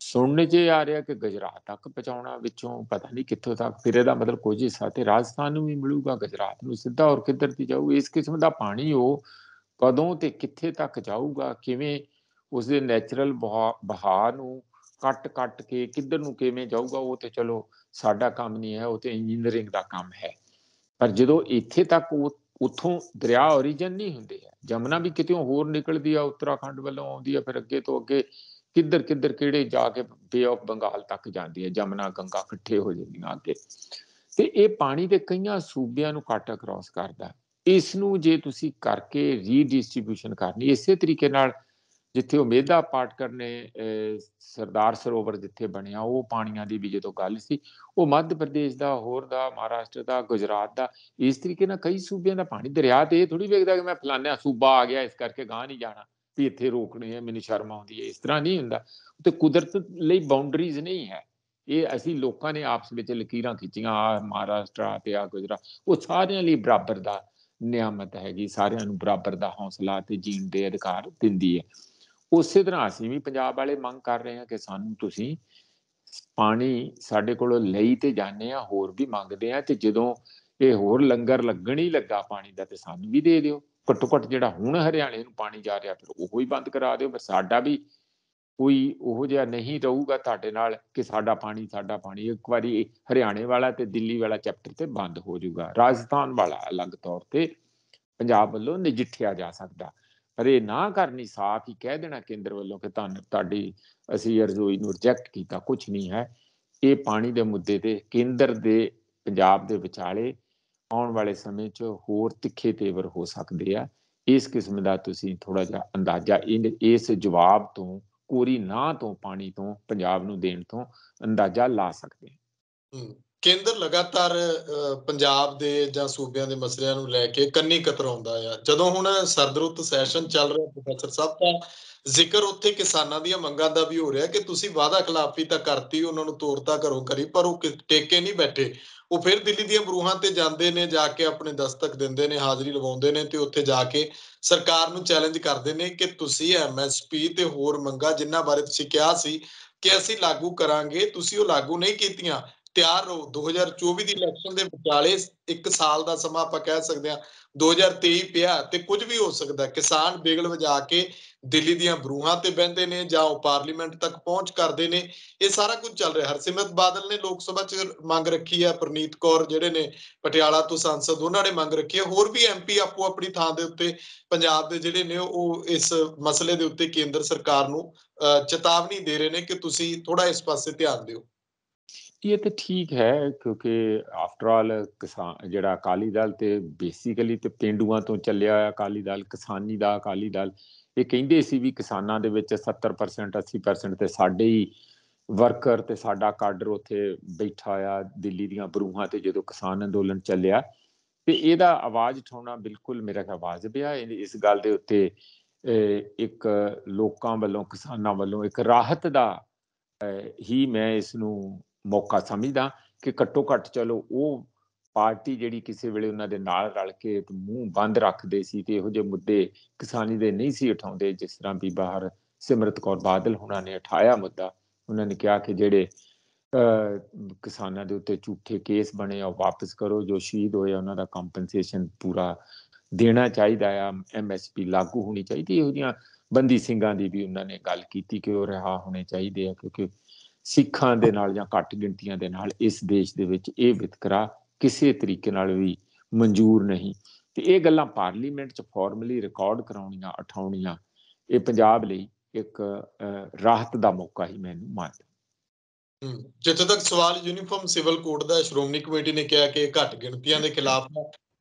ਸੁਣਨ 'ਚ ਆ ਰਿਹਾ ਕਿ ਗੁਜਰਾਤ ਤੱਕ ਪਹੁੰਚਾਉਣਾ ਵਿੱਚੋਂ ਪਤਾ ਨਹੀਂ ਕਿੱਥੋਂ ਤੱਕ ਫਿਰ ਇਹਦਾ ਮਤਲਬ ਕੁਝ ਹਿੱਸਾ ਤੇ ਰਾਜਸਥਾਨ ਨੂੰ ਵੀ ਮਿਲੂਗਾ ਗੁਜਰਾਤ ਨੂੰ ਸਿੱਧਾ ਔਰ ਕਿੱਧਰ ਤੀ ਜਾਊ ਇਸ ਕਿਸਮ ਦਾ ਪਾਣੀ ਉਹ ਕਦੋਂ ਤੇ ਕਿੱਥੇ ਤੱਕ ਜਾਊਗਾ ਕਿਵੇਂ ਉਸ ਦੇ ਨੇਚਰਲ ਬਹਾਰ ਨੂੰ ਕੱਟ ਕੱਟ ਕੇ ਕਿੱਧਰ ਨੂੰ ਕਿਵੇਂ ਜਾਊਗਾ ਉਹ ਤੇ ਚਲੋ ਸਾਡਾ ਕੰਮ ਨਹੀਂ ਹੈ ਉਹ ਤੇ ਇੰਜੀਨੀਅਰਿੰਗ ਦਾ ਕੰਮ ਹੈ ਪਰ ਜਦੋਂ ਇੱਥੇ ਤੱਕ ਉਥੋਂ ਦਰਿਆ origin ਨਹੀਂ ਹੁੰਦੇ ਆ ਜਮਨਾ ਵੀ ਕਿਤੇ ਹੋਰ ਨਿਕਲਦੀ ਆ ਉੱਤਰਾਖੰਡ ਵੱਲੋਂ ਆਉਂਦੀ ਆ ਫਿਰ ਅੱਗੇ ਤੋਂ ਅੱਗੇ ਕਿੱਧਰ ਕਿੱਧਰ ਕਿਹੜੇ ਜਾ ਕੇ ਬੇ ਆਫ ਬੰਗਾਲ ਤੱਕ ਜਾਂਦੀ ਹੈ ਜਮਨਾ ਗੰਗਾ ਇਕੱਠੇ ਹੋ ਜਾਂਦੀਆਂ ਅੱਗੇ ਤੇ ਇਹ ਪਾਣੀ ਦੇ ਕਈਆਂ ਸੂਬਿਆਂ ਨੂੰ ਕੱਟ ਕ੍ਰਾਸ ਕਰਦਾ ਇਸ ਨੂੰ ਜੇ ਤੁਸੀਂ ਕਰਕੇ ਰੀਡਿਸਟ੍ਰਿਬਿਊਸ਼ਨ ਕਰਨੀ ਇਸੇ ਤਰੀਕੇ ਨਾਲ ਜਿੱਥੇ ਉਮੇਦਾ ਪਾਟਕਰ ਨੇ ਸਰਦਾਰ ਸਰੋਵਰ ਜਿੱਥੇ ਬਣਿਆ ਉਹ ਪਾਣੀਆਂ ਦੀ ਵੀ ਜਦੋਂ ਗੱਲ ਸੀ ਉਹ ਮੱਧ ਪ੍ਰਦੇਸ਼ ਦਾ ਹੋਰ ਦਾ ਮਹਾਰਾਸ਼ਟਰ ਦਾ ਗੁਜਰਾਤ ਦਾ ਇਸ ਤਰੀਕੇ ਨਾਲ ਕਈ ਸੂਬਿਆਂ ਦਾ ਪਾਣੀ ਦਰਿਆ ਤੇ ਥੋੜੀ ਵੇਖਦਾ ਕਿ ਮੈਂ ਫਲਾਣਿਆ ਸੂਬਾ ਆ ਗਿਆ ਇਸ ਕਰਕੇ ਗਾਂ ਨਹੀਂ ਜਾਣਾ ਵੀ ਇੱਥੇ ਰੋਕਣੇ ਹੈ ਮੈਨੂੰ ਸ਼ਰਮ ਆਉਂਦੀ ਹੈ ਇਸ ਤਰ੍ਹਾਂ ਨਹੀਂ ਹੁੰਦਾ ਤੇ ਕੁਦਰਤ ਲਈ ਬਾਉਂਡਰੀਜ਼ ਨਹੀਂ ਹੈ ਇਹ ਅਸੀਂ ਲੋਕਾਂ ਨੇ ਆਪਸ ਵਿੱਚ ਲਕੀਰਾਂ ਖਿੱਚੀਆਂ ਆ ਮਹਾਰਾਸ਼ਟਰ ਤੇ ਆ ਗੁਜਰਾਤ ਉਹ ਸਾਰਿਆਂ ਲਈ ਬਰਾਬਰ ਦਾ ਨਿਆਮਤ ਹੈਗੀ ਸਾਰਿਆਂ ਨੂੰ ਬਰਾਬਰ ਦਾ ਹੌਸਲਾ ਤੇ ਜੀਣ ਦੇ ਅਧਿਕਾਰ ਦਿੰਦੀ ਹੈ ਉਸੇ ਤਰ੍ਹਾਂ ਅਸੀਂ ਵੀ ਪੰਜਾਬ ਵਾਲੇ ਮੰਗ ਕਰ ਰਹੇ ਹਾਂ ਕਿ ਸਾਨੂੰ ਤੁਸੀਂ ਪਾਣੀ ਸਾਡੇ ਕੋਲੋਂ ਲਈ ਤੇ ਜਾਣੇ ਆ ਹੋਰ ਵੀ ਮੰਗਦੇ ਆ ਤੇ ਜਦੋਂ ਇਹ ਹੋਰ ਲੰਗਰ ਲੱਗਣ ਹੀ ਲੱਗਾ ਪਾਣੀ ਦਾ ਤੇ ਸਾਨੂੰ ਵੀ ਦੇ ਦਿਓ ਘੱਟੋ ਘੱਟ ਜਿਹੜਾ ਹੁਣ ਹਰਿਆਣੇ ਨੂੰ ਪਾਣੀ ਜਾ ਰਿਹਾ ਫਿਰ ਉਹੋ ਹੀ ਬੰਦ ਕਰਾ ਦਿਓ ਪਰ ਸਾਡਾ ਵੀ ਕੋਈ ਉਹੋ ਜਿਹਾ ਨਹੀਂ ਰਹੂਗਾ ਤੁਹਾਡੇ ਨਾਲ ਕਿ ਸਾਡਾ ਪਾਣੀ ਸਾਡਾ ਪਾਣੀ ਇੱਕ ਵਾਰੀ ਹਰਿਆਣੇ ਵਾਲਾ ਤੇ ਦਿੱਲੀ ਵਾਲਾ ਚੈਪਟਰ ਤੇ ਬੰਦ ਹੋ ਜਾਊਗਾ ਰਾਜਸਥਾਨ ਵਾਲਾ ਅਲੱਗ ਤੌਰ ਤੇ ਪੰਜਾਬ ਵੱਲੋਂ ਨਜਿੱਠਿਆ ਜਾ ਸਕਦਾ ਰੇ ਨਾ ਕਰਨੀ ਸਾਫ਼ ਹੀ ਕਹਿ ਦੇਣਾ ਕੇਂਦਰ ਵੱਲੋਂ ਕਿ ਤੁਹਾਨੂੰ ਤੁਹਾਡੀ ਅਸੀਂ ਅਰਜ਼ੋਈ ਨੂੰ ਰਿਜੈਕਟ ਕੀਤਾ ਕੁਝ ਨਹੀਂ ਹੈ ਇਹ ਪਾਣੀ ਦੇ ਮੁੱਦੇ ਤੇ ਕੇਂਦਰ ਦੇ ਪੰਜਾਬ ਦੇ ਵਿਚਾਲੇ ਆਉਣ ਵਾਲੇ ਸਮੇਂ 'ਚ ਹੋਰ ਤਿੱਖੇ ਤੇਵਰ ਹੋ ਸਕਦੇ ਆ ਇਸ ਕਿਸਮ ਦਾ ਤੁਸੀਂ ਥੋੜਾ ਜਿਹਾ ਅੰਦਾਜ਼ਾ ਇਸ ਜਵਾਬ ਤੋਂ ਕੋਰੀ ਨਾ ਤੋਂ ਪਾਣੀ ਤੋਂ ਪੰਜਾਬ ਨੂੰ ਦੇਣ ਤੋਂ ਅੰਦਾਜ਼ਾ ਲਾ ਸਕਦੇ ਹੋ ਕੇਂਦਰ ਲਗਾਤਾਰ ਪੰਜਾਬ ਦੇ ਜਾਂ ਸੂਬਿਆਂ ਦੇ ਮਸਲਿਆਂ ਨੂੰ ਲੈ ਕੇ ਕੰਨੀ ਕਤਰਾਉਂਦਾ ਆ ਜਦੋਂ ਹੁਣ ਸਰਦ ਰੁੱਤ ਸੈਸ਼ਨ ਚੱਲ ਰਿਹਾ ਪ੍ਰੋਫੈਸਰ ਸਾਹਿਬ ਦਾ ਜ਼ਿਕਰ ਉੱਥੇ ਕਿਸਾਨਾਂ ਦੀਆਂ ਮੰਗਾਂ ਦਾ ਵੀ ਹੋ ਰਿਹਾ ਕਿ ਤੁਸੀਂ ਵਾਅਦਾ ਖਿਲਾਫੀ ਤਾਂ ਕਰਤੀ ਉਹਨਾਂ ਨੂੰ ਤੋੜਤਾ ਕਰੋ ਕਰੀ ਪਰ ਉਹ ਟੇਕੇ ਨਹੀਂ ਬੈਠੇ ਉਹ ਫਿਰ ਦਿੱਲੀ ਦੀਆਂ ਬਰੂਹਾਂ ਤੇ ਜਾਂਦੇ ਨੇ ਜਾ ਕੇ ਆਪਣੇ ਦਸਤਕ ਦਿੰਦੇ ਨੇ ਹਾਜ਼ਰੀ ਲਵਾਉਂਦੇ ਨੇ ਤੇ ਉੱਥੇ ਜਾ ਕੇ ਸਰਕਾਰ ਨੂੰ ਚੈਲੰਜ ਕਰਦੇ ਨੇ ਕਿ ਤੁਸੀਂ ਐਮਐਸਪੀ ਤੇ ਹੋਰ ਮੰਗਾਂ ਜਿੰਨਾ ਬਾਰੇ ਤੁਸੀਂ ਕਿਹਾ ਸੀ ਕਿ ਅਸੀਂ ਲਾਗੂ ਕਰਾਂਗੇ ਤੁਸੀਂ ਉਹ ਲਾਗੂ ਨਹੀਂ ਕੀਤੀਆਂ ਤਿਆਰ ਰਹੋ 2024 ਦੀ ਇਲੈਕਸ਼ਨ ਦੇ ਵਿਚਾਲੇ ਇੱਕ ਸਾਲ ਦਾ ਸਮਾਂ ਆਪਾਂ ਕਹਿ ਸਕਦੇ ਆ 2023 ਪਿਆ ਤੇ ਕੁਝ ਵੀ ਹੋ ਸਕਦਾ ਕਿਸਾਨ ਬੇਗਲ ਵਜਾ ਕੇ ਦਿੱਲੀ ਦੀਆਂ ਬਰੂਹਾਂ ਤੇ ਬਹਿੰਦੇ ਨੇ ਜਾਂ ਉਹ ਪਾਰਲੀਮੈਂਟ ਤੱਕ ਪਹੁੰਚ ਕਰਦੇ ਨੇ ਇਹ ਸਾਰਾ ਕੁਝ ਚੱਲ ਰਿਹਾ ਹਰਸਿਮਰਤ ਬਾਦਲ ਨੇ ਲੋਕ ਸਭਾ 'ਚ ਮੰਗ ਰੱਖੀ ਹੈ ਪ੍ਰਨੀਤ ਕੌਰ ਜਿਹੜੇ ਨੇ ਪਟਿਆਲਾ ਤੋਂ ਸੰਸਦ ਉਹਨਾਂ ਨੇ ਮੰਗ ਰੱਖੀ ਹੈ ਹੋਰ ਵੀ ਐਮਪੀ ਆਪੋ ਆਪਣੀ ਥਾਂ ਦੇ ਉੱਤੇ ਪੰਜਾਬ ਦੇ ਜਿਹੜੇ ਨੇ ਉਹ ਇਸ ਮਸਲੇ ਦੇ ਉੱਤੇ ਕੇਂਦਰ ਸਰਕਾਰ ਨੂੰ ਚੇਤਾਵਨੀ ਦੇ ਰਹੇ ਨੇ ਕਿ ਤੁਸੀਂ ਥੋੜਾ ਇਸ ਪਾਸੇ ਧਿਆਨ ਦਿਓ ਇਹ ਤੇ ਠੀਕ ਹੈ ਕਿਉਂਕਿ ਆਫਟਰ ਆਲ ਕਿਸਾਨ ਜਿਹੜਾ ਅਕਾਲੀ ਦਲ ਤੇ ਬੇਸਿਕਲੀ ਤੇ ਪਿੰਡੂਆਂ ਤੋਂ ਚੱਲਿਆ ਹੋਇਆ ਅਕਾਲੀ ਦਲ ਕਿਸਾਨੀ ਦਾ ਅਕਾਲੀ ਦਲ ਇਹ ਕਹਿੰਦੇ ਸੀ ਵੀ ਕਿਸਾਨਾਂ ਦੇ ਵਿੱਚ 70% 80% ਤੇ ਸਾਡੇ ਹੀ ਵਰਕਰ ਤੇ ਸਾਡਾ ਕਾਡਰ ਉੱਥੇ ਬੈਠਾ ਆ ਦਿੱਲੀ ਦੀਆਂ ਬਰੂਹਾਂ ਤੇ ਜਦੋਂ ਕਿਸਾਨ ਅੰਦੋਲਨ ਚੱਲਿਆ ਤੇ ਇਹਦਾ ਆਵਾਜ਼ ਠਾਉਣਾ ਬਿਲਕੁਲ ਮੇਰਾ ਖਿਆਲ ਵਾਜਬ ਇਸ ਗੱਲ ਦੇ ਉੱਤੇ ਇੱਕ ਲੋਕਾਂ ਵੱਲੋਂ ਕਿਸਾਨਾਂ ਵੱਲੋਂ ਇੱਕ ਰਾਹਤ ਦਾ ਹੀ ਮੈਂ ਇਸ ਨੂੰ ਮੌਕਾ ਸਮਝਦਾ ਕਿ ਘੱਟੋ ਘੱਟ ਚਲੋ ਉਹ ਪਾਰਟੀ ਜਿਹੜੀ ਕਿਸੇ ਵੇਲੇ ਉਹਨਾਂ ਦੇ ਨਾਲ ਰਲ ਕੇ ਮੂੰਹ ਬੰਦ ਰੱਖਦੇ ਸੀ ਤੇ ਇਹੋ ਜਿਹੇ ਮੁੱਦੇ ਕਿਸਾਨੀ ਦੇ ਨਹੀਂ ਸੀ ਉਠਾਉਂਦੇ ਜਿਸ ਤਰ੍ਹਾਂ ਵੀ ਬਾਹਰ ਸਿਮਰਤ ਕੌਰ ਬਾਦਲ ਉਹਨਾਂ ਨੇ ਉਠਾਇਆ ਮੁੱਦਾ ਉਹਨਾਂ ਨੇ ਕਿਹਾ ਕਿ ਜਿਹੜੇ ਕਿਸਾਨਾਂ ਦੇ ਉੱਤੇ ਝੂਠੇ ਕੇਸ ਬਣੇ ਆ ਵਾਪਸ ਕਰੋ ਜੋ ਸ਼ਹੀਦ ਹੋਏ ਉਹਨਾਂ ਦਾ ਕੰਪਨਸੇਸ਼ਨ ਪੂਰਾ ਦੇਣਾ ਚਾਹੀਦਾ ਆ ਐਮਐਸਪੀ ਲਾਗੂ ਹੋਣੀ ਚਾਹੀਦੀ ਇਹੋ ਜੀਆਂ ਬੰਦੀ ਸਿੰਘਾਂ ਦੀ ਵੀ ਉਹਨਾਂ ਨੇ ਗੱਲ ਕੀਤੀ ਕਿ ਉਹ ਰਹਾ ਹੋਣੇ ਚਾਹੀਦੇ ਆ ਕਿਉਂਕਿ ਸਿੱਖਾਂ ਦੇ ਨਾਲ ਜਾਂ ਘੱਟ ਗਿਣਤੀਆਂ ਦੇ ਨਾਲ ਇਸ ਦੇਸ਼ ਦੇ ਵਿੱਚ ਇਹ ਵਿਤਕਰਾ ਕਿਸੇ ਤਰੀਕੇ ਨਾਲ ਵੀ ਮਨਜ਼ੂਰ ਨਹੀਂ ਤੇ ਇਹ ਗੱਲਾਂ ਪਾਰਲੀਮੈਂਟ 'ਚ ਫਾਰਮਲੀ ਰਿਕਾਰਡ ਕਰਾਉਣੀਆਂ ਉਠਾਉਣੀਆਂ ਇਹ ਪੰਜਾਬ ਲਈ ਇੱਕ ਰਾਹਤ ਦਾ ਮੌਕਾ ਹੀ ਮੈਨੂੰ ਮੰਨਦਾ ਜਿੱਥੇ ਤੱਕ ਸਵਾਲ ਯੂਨੀਫਾਰਮ ਸਿਵਲ ਕੋਡ ਦਾ ਸ਼੍ਰੋਮਣੀ ਕਮੇਟੀ ਨੇ ਕਿਹਾ ਕਿ ਘੱਟ ਗਿਣਤੀਆਂ ਦੇ ਖਿਲਾਫ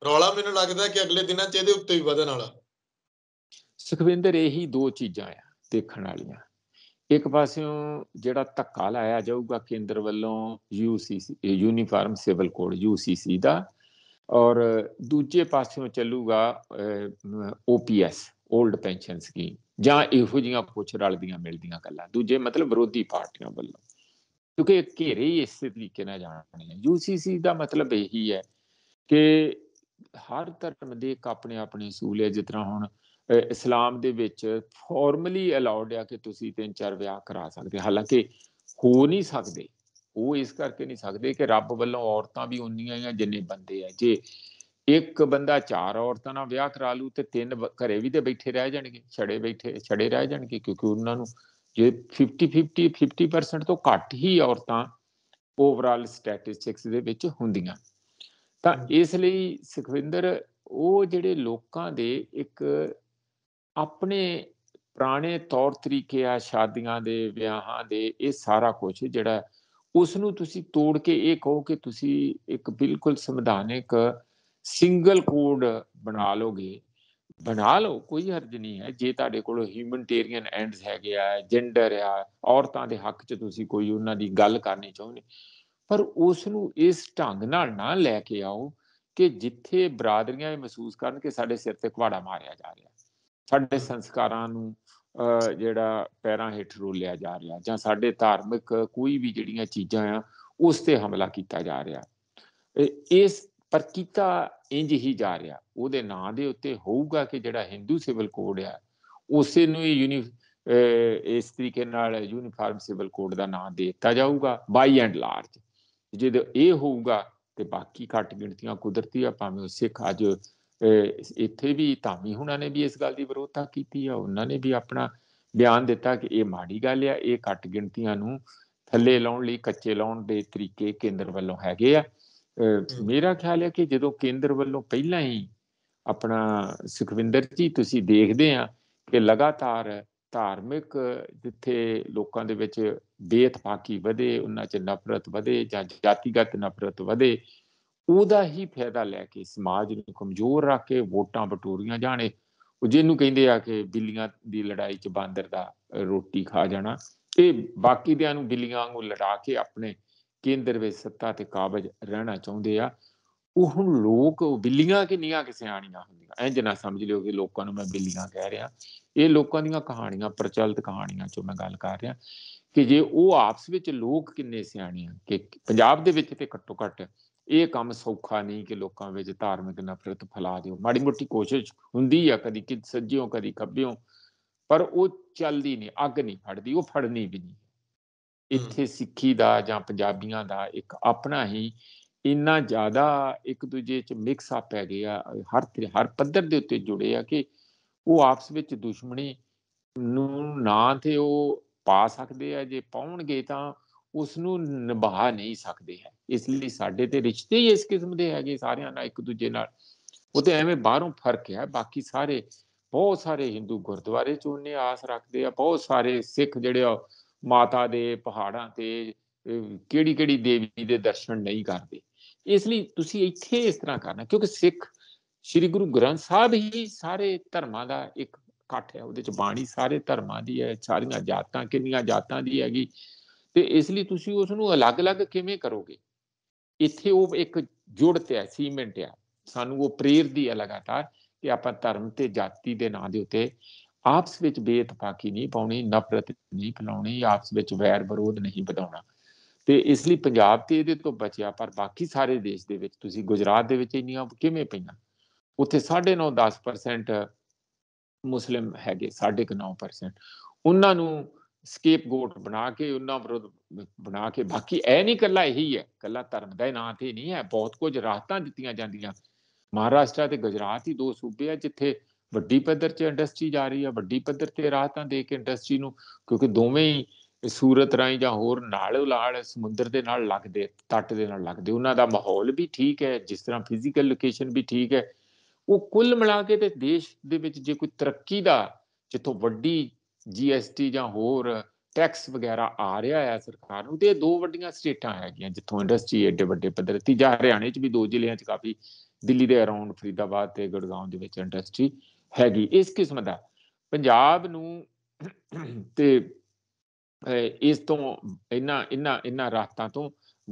ਰੌਲਾ ਮੈਨੂੰ ਲੱਗਦਾ ਕਿ ਅਗਲੇ ਦਿਨਾਂ 'ਚ ਇਹਦੇ ਉੱਤੇ ਵੀ ਵਧਣ ਵਾਲਾ ਸੁਖਵਿੰਦਰ ਇਹੀ ਦੋ ਚੀਜ਼ਾਂ ਆ ਦੇਖਣ ਵਾਲੀਆਂ ਇੱਕ ਪਾਸਿਓਂ ਜਿਹੜਾ ਧੱਕਾ ਲਾਇਆ ਜਾਊਗਾ ਕੇਂਦਰ ਵੱਲੋਂ UCC uniform civil code UCC ਦਾ ਔਰ ਦੂਜੇ ਪਾਸਿਓਂ ਚੱਲੂਗਾ ਓਪੀਐਸ 올ਡ ਪੈਨਸ਼ਨ ਸਕੀਮ ਜਾਂ ਇਹੋ ਜਿਹੀਆਂ ਕੁਝ ਰਲਦੀਆਂ ਮਿਲਦੀਆਂ ਗੱਲਾਂ ਦੂਜੇ ਮਤਲਬ ਵਿਰੋਧੀ ਪਾਰਟੀਆਂ ਵੱਲੋਂ ਕਿਉਂਕਿ ਘੇਰੇ ਹੀ ਇਸੇ ਤਰੀਕੇ ਨਾਲ ਜਾਣੇ ਯੂਸੀਸੀ ਦਾ ਮਤਲਬ ਇਹੀ ਹੈ ਕਿ ਹਰ ਧਰਮ ਦੇ ਇੱਕ ਆਪਣੇ ਆਪਣੇ ਸੂਲ ਹੈ ਜਿਸ ਤਰ੍ਹਾਂ ਹੁਣ ਇਸਲਾਮ ਦੇ ਵਿੱਚ ਫਾਰਮਲੀ ਅਲਾਉਡ ਆ ਕਿ ਤੁਸੀਂ ਤਿੰਨ ਚਾਰ ਵਿਆਹ ਕਰਾ ਸਕਦੇ ਹਾਲਾਂਕਿ ਹੋ ਨਹੀਂ ਸਕਦੇ ਉਹ ਇਸ ਕਰਕੇ ਨਹੀਂ ਸਕਦੇ ਕਿ ਰੱਬ ਵੱਲੋਂ ਔਰਤਾਂ ਵੀ ਉਨੀਆਂ ਹੀ ਜਿੰਨੇ ਬੰਦੇ ਆ ਜੇ ਇੱਕ ਬੰਦਾ ਚਾਰ ਔਰਤਾਂ ਨਾਲ ਵਿਆਹ ਕਰਾ ਲੂ ਤੇ ਤਿੰਨ ਘਰੇ ਵੀ ਤੇ ਬੈਠੇ ਰਹਿ ਜਾਣਗੇ ਛੜੇ ਬੈਠੇ ਛੜੇ ਰਹਿ ਜਾਣਗੇ ਕਿਉਂਕਿ ਉਹਨਾਂ ਨੂੰ ਜੇ 50 50 50% ਤੋਂ ਘੱਟ ਹੀ ਔਰਤਾਂ ਓਵਰਆਲ ਸਟੈਟਿਸਟਿਕਸ ਦੇ ਵਿੱਚ ਹੁੰਦੀਆਂ ਤਾਂ ਇਸ ਲਈ ਸੁਖਵਿੰਦਰ ਉਹ ਜਿਹੜੇ ਲੋਕਾਂ ਦੇ ਇੱਕ ਆਪਣੇ ਪੁਰਾਣੇ ਤੌਰ ਤਰੀਕੇ ਆ ਸ਼ਾਦੀਆਂ ਦੇ ਵਿਆਹਾਂ ਦੇ ਇਹ ਸਾਰਾ ਕੁਝ ਜਿਹੜਾ ਉਸ ਨੂੰ ਤੁਸੀਂ ਤੋੜ ਕੇ ਇਹ ਕਹੋ ਕਿ ਤੁਸੀਂ ਇੱਕ ਬਿਲਕੁਲ ਸੰਵਿਧਾਨਿਕ ਸਿੰਗਲ ਕੋਡ ਬਣਾ ਲੋਗੇ ਬਣਾ ਲਓ ਕੋਈ ਹਰਜ ਨਹੀਂ ਹੈ ਜੇ ਤੁਹਾਡੇ ਕੋਲ ਹਿਊਮਨਟੇਰੀਅਨ ਐਂਡਸ ਹੈਗੇ ਆ ਜੈਂਡਰ ਆ ਔਰਤਾਂ ਦੇ ਹੱਕ 'ਚ ਤੁਸੀਂ ਕੋਈ ਉਹਨਾਂ ਦੀ ਗੱਲ ਕਰਨੀ ਚਾਹੁੰਦੇ ਪਰ ਉਸ ਨੂੰ ਇਸ ਢੰਗ ਨਾਲ ਨਾ ਲੈ ਕੇ ਆਓ ਕਿ ਜਿੱਥੇ ਬਰਾਦਰੀਆਂ ਇਹ ਮਹਿਸੂਸ ਕਰਨ ਕਿ ਸਾਡੇ ਸਿਰ ਤੇ ਕੁਹਾੜਾ ਮਾਰਿਆ ਜਾ ਰਿਹਾ ਸਾਡੇ ਸੰਸਕਾਰਾਂ ਨੂੰ ਜਿਹੜਾ ਪੈਰਾਂ ਹੇਠ ਰੋਲਿਆ ਜਾ ਰਿਹਾ ਜਾਂ ਸਾਡੇ ਧਾਰਮਿਕ ਕੋਈ ਵੀ ਜਿਹੜੀਆਂ ਚੀਜ਼ਾਂ ਆ ਉਸ ਤੇ ਹਮਲਾ ਕੀਤਾ ਜਾ ਰਿਹਾ ਇਸ ਪਰ ਕੀਤਾ ਇੰਜ ਹੀ ਜਾ ਰਿਹਾ ਉਹਦੇ ਨਾਂ ਦੇ ਉੱਤੇ ਹੋਊਗਾ ਕਿ ਜਿਹੜਾ ਹਿੰਦੂ ਸਿਵਲ ਕੋਡ ਆ ਉਸੇ ਨੂੰ ਹੀ ਯੂਨੀ ਇਸ ਤਰੀਕੇ ਨਾਲ ਯੂਨੀਫਾਰਮ ਸਿਵਲ ਕੋਡ ਦਾ ਨਾਮ ਦੇ ਦਿੱਤਾ ਜਾਊਗਾ ਬਾਈ ਐਂਡ ਲਾਰਜ ਜਦੋਂ ਇਹ ਹੋਊਗਾ ਤੇ ਬਾਕੀ ਘੱਟ ਗਿਣਤੀਆਂ ਕੁਦਰਤੀ ਆ ਭਾਵੇਂ ਉਹ ਸਿੱਖ ਅੱਜ ਇੱਥੇ ਵੀ ਧਾਮੀ ਹੁਣਾਂ ਨੇ ਵੀ ਇਸ ਗੱਲ ਦੀ ਵਿਰੋਧਤਾ ਕੀਤੀ ਆ ਉਹਨਾਂ ਨੇ ਵੀ ਆਪਣਾ ਬਿਆਨ ਦਿੱਤਾ ਕਿ ਇਹ ਮਾੜੀ ਗੱਲ ਆ ਇਹ ਘੱਟ ਗਿਣਤੀਆਂ ਨੂੰ ਥੱਲੇ ਲਾਉਣ ਲਈ ਕੱਚੇ ਲਾਉਣ ਦੇ ਤਰੀਕੇ ਕੇਂਦਰ ਵੱਲੋਂ ਹੈਗੇ ਆ ਮੇਰਾ ਖਿਆਲ ਹੈ ਕਿ ਜਦੋਂ ਕੇਂਦਰ ਵੱਲੋਂ ਪਹਿਲਾਂ ਹੀ ਆਪਣਾ ਸੁਖਵਿੰਦਰ ਜੀ ਤੁਸੀਂ ਦੇਖਦੇ ਆ ਕਿ ਲਗਾਤਾਰ ਧਾਰਮਿਕ ਜਿੱਥੇ ਲੋਕਾਂ ਦੇ ਵਿੱਚ ਬੇਤਫਾਕੀ ਵਧੇ ਉਹਨਾਂ 'ਚ ਨਫ਼ਰਤ ਵਧੇ ਜਾਂ ਜਾਤੀਗਤ ਨਫ਼ਰਤ ਵਧੇ ਉਹਦਾ ਹੀ ਫਾਇਦਾ ਲੈ ਕੇ ਸਮਾਜ ਨੂੰ ਕਮਜ਼ੋਰ ਰੱਖ ਕੇ ਵੋਟਾਂ ਬਟੋਰੀਆਂ ਜਾਣੇ ਉਹ ਜਿਹਨੂੰ ਕਹਿੰਦੇ ਆ ਕਿ ਬਿੱਲੀਆਂ ਦੀ ਲੜਾਈ 'ਚ ਬਾਂਦਰ ਦਾ ਰੋਟੀ ਖਾ ਜਾਣਾ ਇਹ ਬਾਕੀ ਦਿਆਂ ਨੂੰ ਬਿੱਲੀਆਂ ਵਾਂਗੂ ਲੜਾ ਕੇ ਆਪਣੇ ਕੇਂਦਰ ਵਿੱਚ ਸੱਤਾ ਤੇ ਕਾਬਜ ਰਹਿਣਾ ਚਾਹੁੰਦੇ ਆ ਉਹ ਹੁਣ ਲੋਕ ਬਿੱਲੀਆਂ ਕਿ ਨੀਆਂ ਕਿ ਸਿਆਣੀਆਂ ਹੁੰਦੀਆਂ ਇੰਜ ਨਾ ਸਮਝ ਲਿਓ ਕਿ ਲੋਕਾਂ ਨੂੰ ਮੈਂ ਬਿੱਲੀਆਂ ਕਹਿ ਰਿਹਾ ਇਹ ਲੋਕਾਂ ਦੀਆਂ ਕਹਾਣੀਆਂ ਪ੍ਰਚਲਿਤ ਕਹਾਣੀਆਂ ਚੋਂ ਮੈਂ ਗੱਲ ਕਰ ਰਿਹਾ ਕਿ ਜੇ ਉਹ ਆਪਸ ਵਿੱਚ ਲੋਕ ਕਿੰਨੇ ਸਿਆਣੇ ਆ ਕਿ ਪੰਜਾਬ ਦੇ ਵਿੱਚ ਤੇ ਘੱਟੋ ਘੱਟ ਇਹ ਕੰਮ ਸੌਖਾ ਨਹੀਂ ਕਿ ਲੋਕਾਂ ਵਿੱਚ ਧਾਰਮਿਕ ਨਫ਼ਰਤ ਫੈਲਾ ਦਿਓ ਮਾੜੀ ਮੋਟੀ ਕੋਸ਼ਿਸ਼ ਹੁੰਦੀ ਆ ਕਦੀ ਕਿ ਸੱਜਿਓ ਕਦੀ ਖੱਬਿਓ ਪਰ ਉਹ ਚੱਲਦੀ ਨਹੀਂ ਅੱਗ ਨਹੀਂ ਫੜਦੀ ਉਹ ਫੜਨੀ ਵੀ ਨਹੀਂ ਇੱਥੇ ਸਿੱਖੀ ਦਾ ਜਾਂ ਪੰਜਾਬੀਆਂ ਦਾ ਇੱਕ ਆਪਣਾ ਹੀ ਇੰਨਾ ਜ਼ਿਆਦਾ ਇੱਕ ਦੂਜੇ 'ਚ ਮਿਕਸ ਆ ਪੈ ਗਿਆ ਹਰ ਹਰ ਪੱਧਰ ਦੇ ਉੱਤੇ ਜੁੜੇ ਆ ਕਿ ਉਹ ਆਪਸ ਵਿੱਚ ਦੁਸ਼ਮਣੀ ਨੂੰ ਨਾ ਤੇ ਉਹ ਪਾ ਸਕਦੇ ਆ ਜੇ ਪਾਉਣਗੇ ਤਾਂ ਉਸ ਨੂੰ ਨਿਭਾ ਨਹੀਂ ਸਕਦੇ ਹੈ ਇਸ ਲਈ ਸਾਡੇ ਤੇ ਰਿਸ਼ਤੇ ਹੀ ਇਸ ਕਿਸਮ ਦੇ ਹੈਗੇ ਸਾਰਿਆਂ ਨਾਲ ਇੱਕ ਦੂਜੇ ਨਾਲ ਉਹ ਤੇ ਐਵੇਂ ਬਾਹਰੋਂ ਫਰਕ ਹੈ ਬਾਕੀ ਸਾਰੇ ਬਹੁਤ ਸਾਰੇ ਹਿੰਦੂ ਗੁਰਦੁਆਰੇ ਚ ਉਹਨੇ ਆਸ ਰੱਖਦੇ ਆ ਬਹੁਤ ਸਾਰੇ ਸਿੱਖ ਜਿਹੜੇ ਆ ਮਾਤਾ ਦੇ ਪਹਾੜਾਂ ਤੇ ਕਿਹੜੀ ਕਿਹੜੀ ਦੇਵੀ ਦੇ ਦਰਸ਼ਨ ਨਹੀਂ ਕਰਦੇ ਇਸ ਲਈ ਤੁਸੀਂ ਇੱਥੇ ਇਸ ਤਰ੍ਹਾਂ ਕਰਨਾ ਕਿਉਂਕਿ ਸਿੱਖ ਸ੍ਰੀ ਗੁਰੂ ਗ੍ਰੰਥ ਸਾਹਿਬ ਹੀ ਸਾਰੇ ਧਰਮਾਂ ਦਾ ਇੱਕ ਇਕੱਠ ਹੈ ਉਹਦੇ ਚ ਬਾਣੀ ਸਾਰੇ ਧਰਮਾਂ ਦੀ ਹੈ ਸਾਰੀਆਂ ਜਾਤਾਂ ਕਿੰਨੀਆਂ ਜਾਤਾਂ ਦੀ ਹੈਗੀ ਤੇ ਇਸ ਲਈ ਤੁਸੀਂ ਉਸ ਨੂੰ ਅਲੱਗ-ਅਲੱਗ ਕਿਵੇਂ ਕਰੋਗੇ ਇੱਥੇ ਉਹ ਇੱਕ ਜੁੜ ਤੇ ਸੀਮੈਂਟ ਆ ਸਾਨੂੰ ਉਹ ਪ੍ਰੇਰਦੀ ਹੈ ਲਗਾਤਾਰ ਕਿ ਆਪਾਂ ਧਰਮ ਤੇ ਜਾਤੀ ਦੇ ਨਾਂ ਦੇ ਉੱਤੇ ਆਪਸ ਵਿੱਚ ਬੇਇਤਫਾਕੀ ਨਹੀਂ ਪਾਉਣੀ ਨਫ਼ਰਤ ਨਹੀਂ ਫਲਾਉਣੀ ਆਪਸ ਵਿੱਚ ਵੈਰ ਵਿਰੋਧ ਨਹੀਂ ਵਧਾਉਣਾ ਤੇ ਇਸ ਲਈ ਪੰਜਾਬ ਤੇ ਇਹਦੇ ਤੋਂ ਬਚਿਆ ਪਰ ਬਾਕੀ ਸਾਰੇ ਦੇਸ਼ ਦੇ ਵਿੱਚ ਤੁਸੀਂ ਗੁਜਰਾਤ ਦੇ ਵਿੱਚ ਇੰਨੀਆਂ ਕਿਵੇਂ ਪਈਆਂ ਉੱਥੇ 9.5 10% ਮੁਸਲਿਮ ਹੈਗੇ 9.5% ਉਹਨਾਂ ਨੂੰ ਸਕੇਪਗੋਟ ਬਣਾ ਕੇ ਉਹਨਾਂ ਵਿਰੁੱਧ ਬਣਾ ਕੇ ਬਾਕੀ ਐ ਨਹੀਂ ਕੱਲਾ ਇਹੀ ਹੈ ਕੱਲਾ ਧਰਮ ਦਾ ਨਾਂ ਤੇ ਨਹੀਂ ਹੈ ਬਹੁਤ ਕੁਝ ਰਾਹਤਾਂ ਦਿੱਤੀਆਂ ਜਾਂਦੀਆਂ ਮਹਾਰਾਸ਼ਟਰ ਤੇ ਗੁਜਰਾਤ ਹੀ ਦੋ ਸੂਬੇ ਆ ਜਿੱਥੇ ਵੱਡੀ ਪੱਧਰ 'ਚ ਇੰਡਸਟਰੀ ਜਾ ਰਹੀ ਆ ਵੱਡੀ ਪੱਧਰ ਤੇ ਰਾਹਤਾਂ ਦੇ ਕੇ ਇੰਡਸਟਰੀ ਨੂੰ ਕਿਉਂਕਿ ਦੋਵੇਂ ਹੀ ਸੂਰਤ ਰਾਈ ਜਾਂ ਹੋਰ ਨਾਲ ਉਲਾੜ ਸਮੁੰਦਰ ਦੇ ਨਾਲ ਲੱਗਦੇ ਤੱਟ ਦੇ ਨਾਲ ਲੱਗਦੇ ਉਹਨਾਂ ਦਾ ਮਾਹੌਲ ਵੀ ਠੀਕ ਹੈ ਜਿਸ ਤਰ੍ਹਾਂ ਫਿਜ਼ੀਕਲ ਲੋਕੇਸ਼ਨ ਵੀ ਠੀਕ ਹੈ ਉਹ ਕੁੱਲ ਮਿਲਾ ਕੇ ਤੇ ਦੇਸ਼ ਦੇ ਵਿੱਚ ਜੇ ਕੋਈ ਤਰੱਕੀ ਦਾ ਜਿੱਥੋਂ ਵੱਡੀ ਜੀਐਸਟੀ ਜਾਂ ਹੋਰ ਟੈਕਸ ਵਗੈਰਾ ਆ ਰਿਹਾ ਹੈ ਸਰਕਾਰ ਨੂੰ ਤੇ ਦੋ ਵੱਡੀਆਂ ਸਟੇਟਾਂ ਹੈਗੀਆਂ ਜਿੱਥੋਂ ਇੰਡਸਟਰੀ ਏਡੇ ਵੱਡੇ ਪੱਧਰ ਤੇ ਜਾਂ ਹਰਿਆਣੇ 'ਚ ਵੀ ਦੋ ਜ਼ਿਲ੍ਹਿਆਂ 'ਚ ਕਾਫੀ ਦਿੱਲੀ ਦੇ ਅਰਾਊਂਡ ਫਰੀਦਾਬਾਦ ਤੇ ਗੁਰਗਾਉਂ ਦੇ ਵਿੱਚ ਇੰਡਸਟਰੀ ਹੈਗੀ ਇਸ ਕਿਸਮ ਦਾ ਪੰਜਾਬ ਨੂੰ ਤੇ ਇਸ ਤੋਂ ਇਹਨਾਂ ਇਹਨਾਂ ਇਹਨਾਂ ਰਾਤਾਂ ਤੋਂ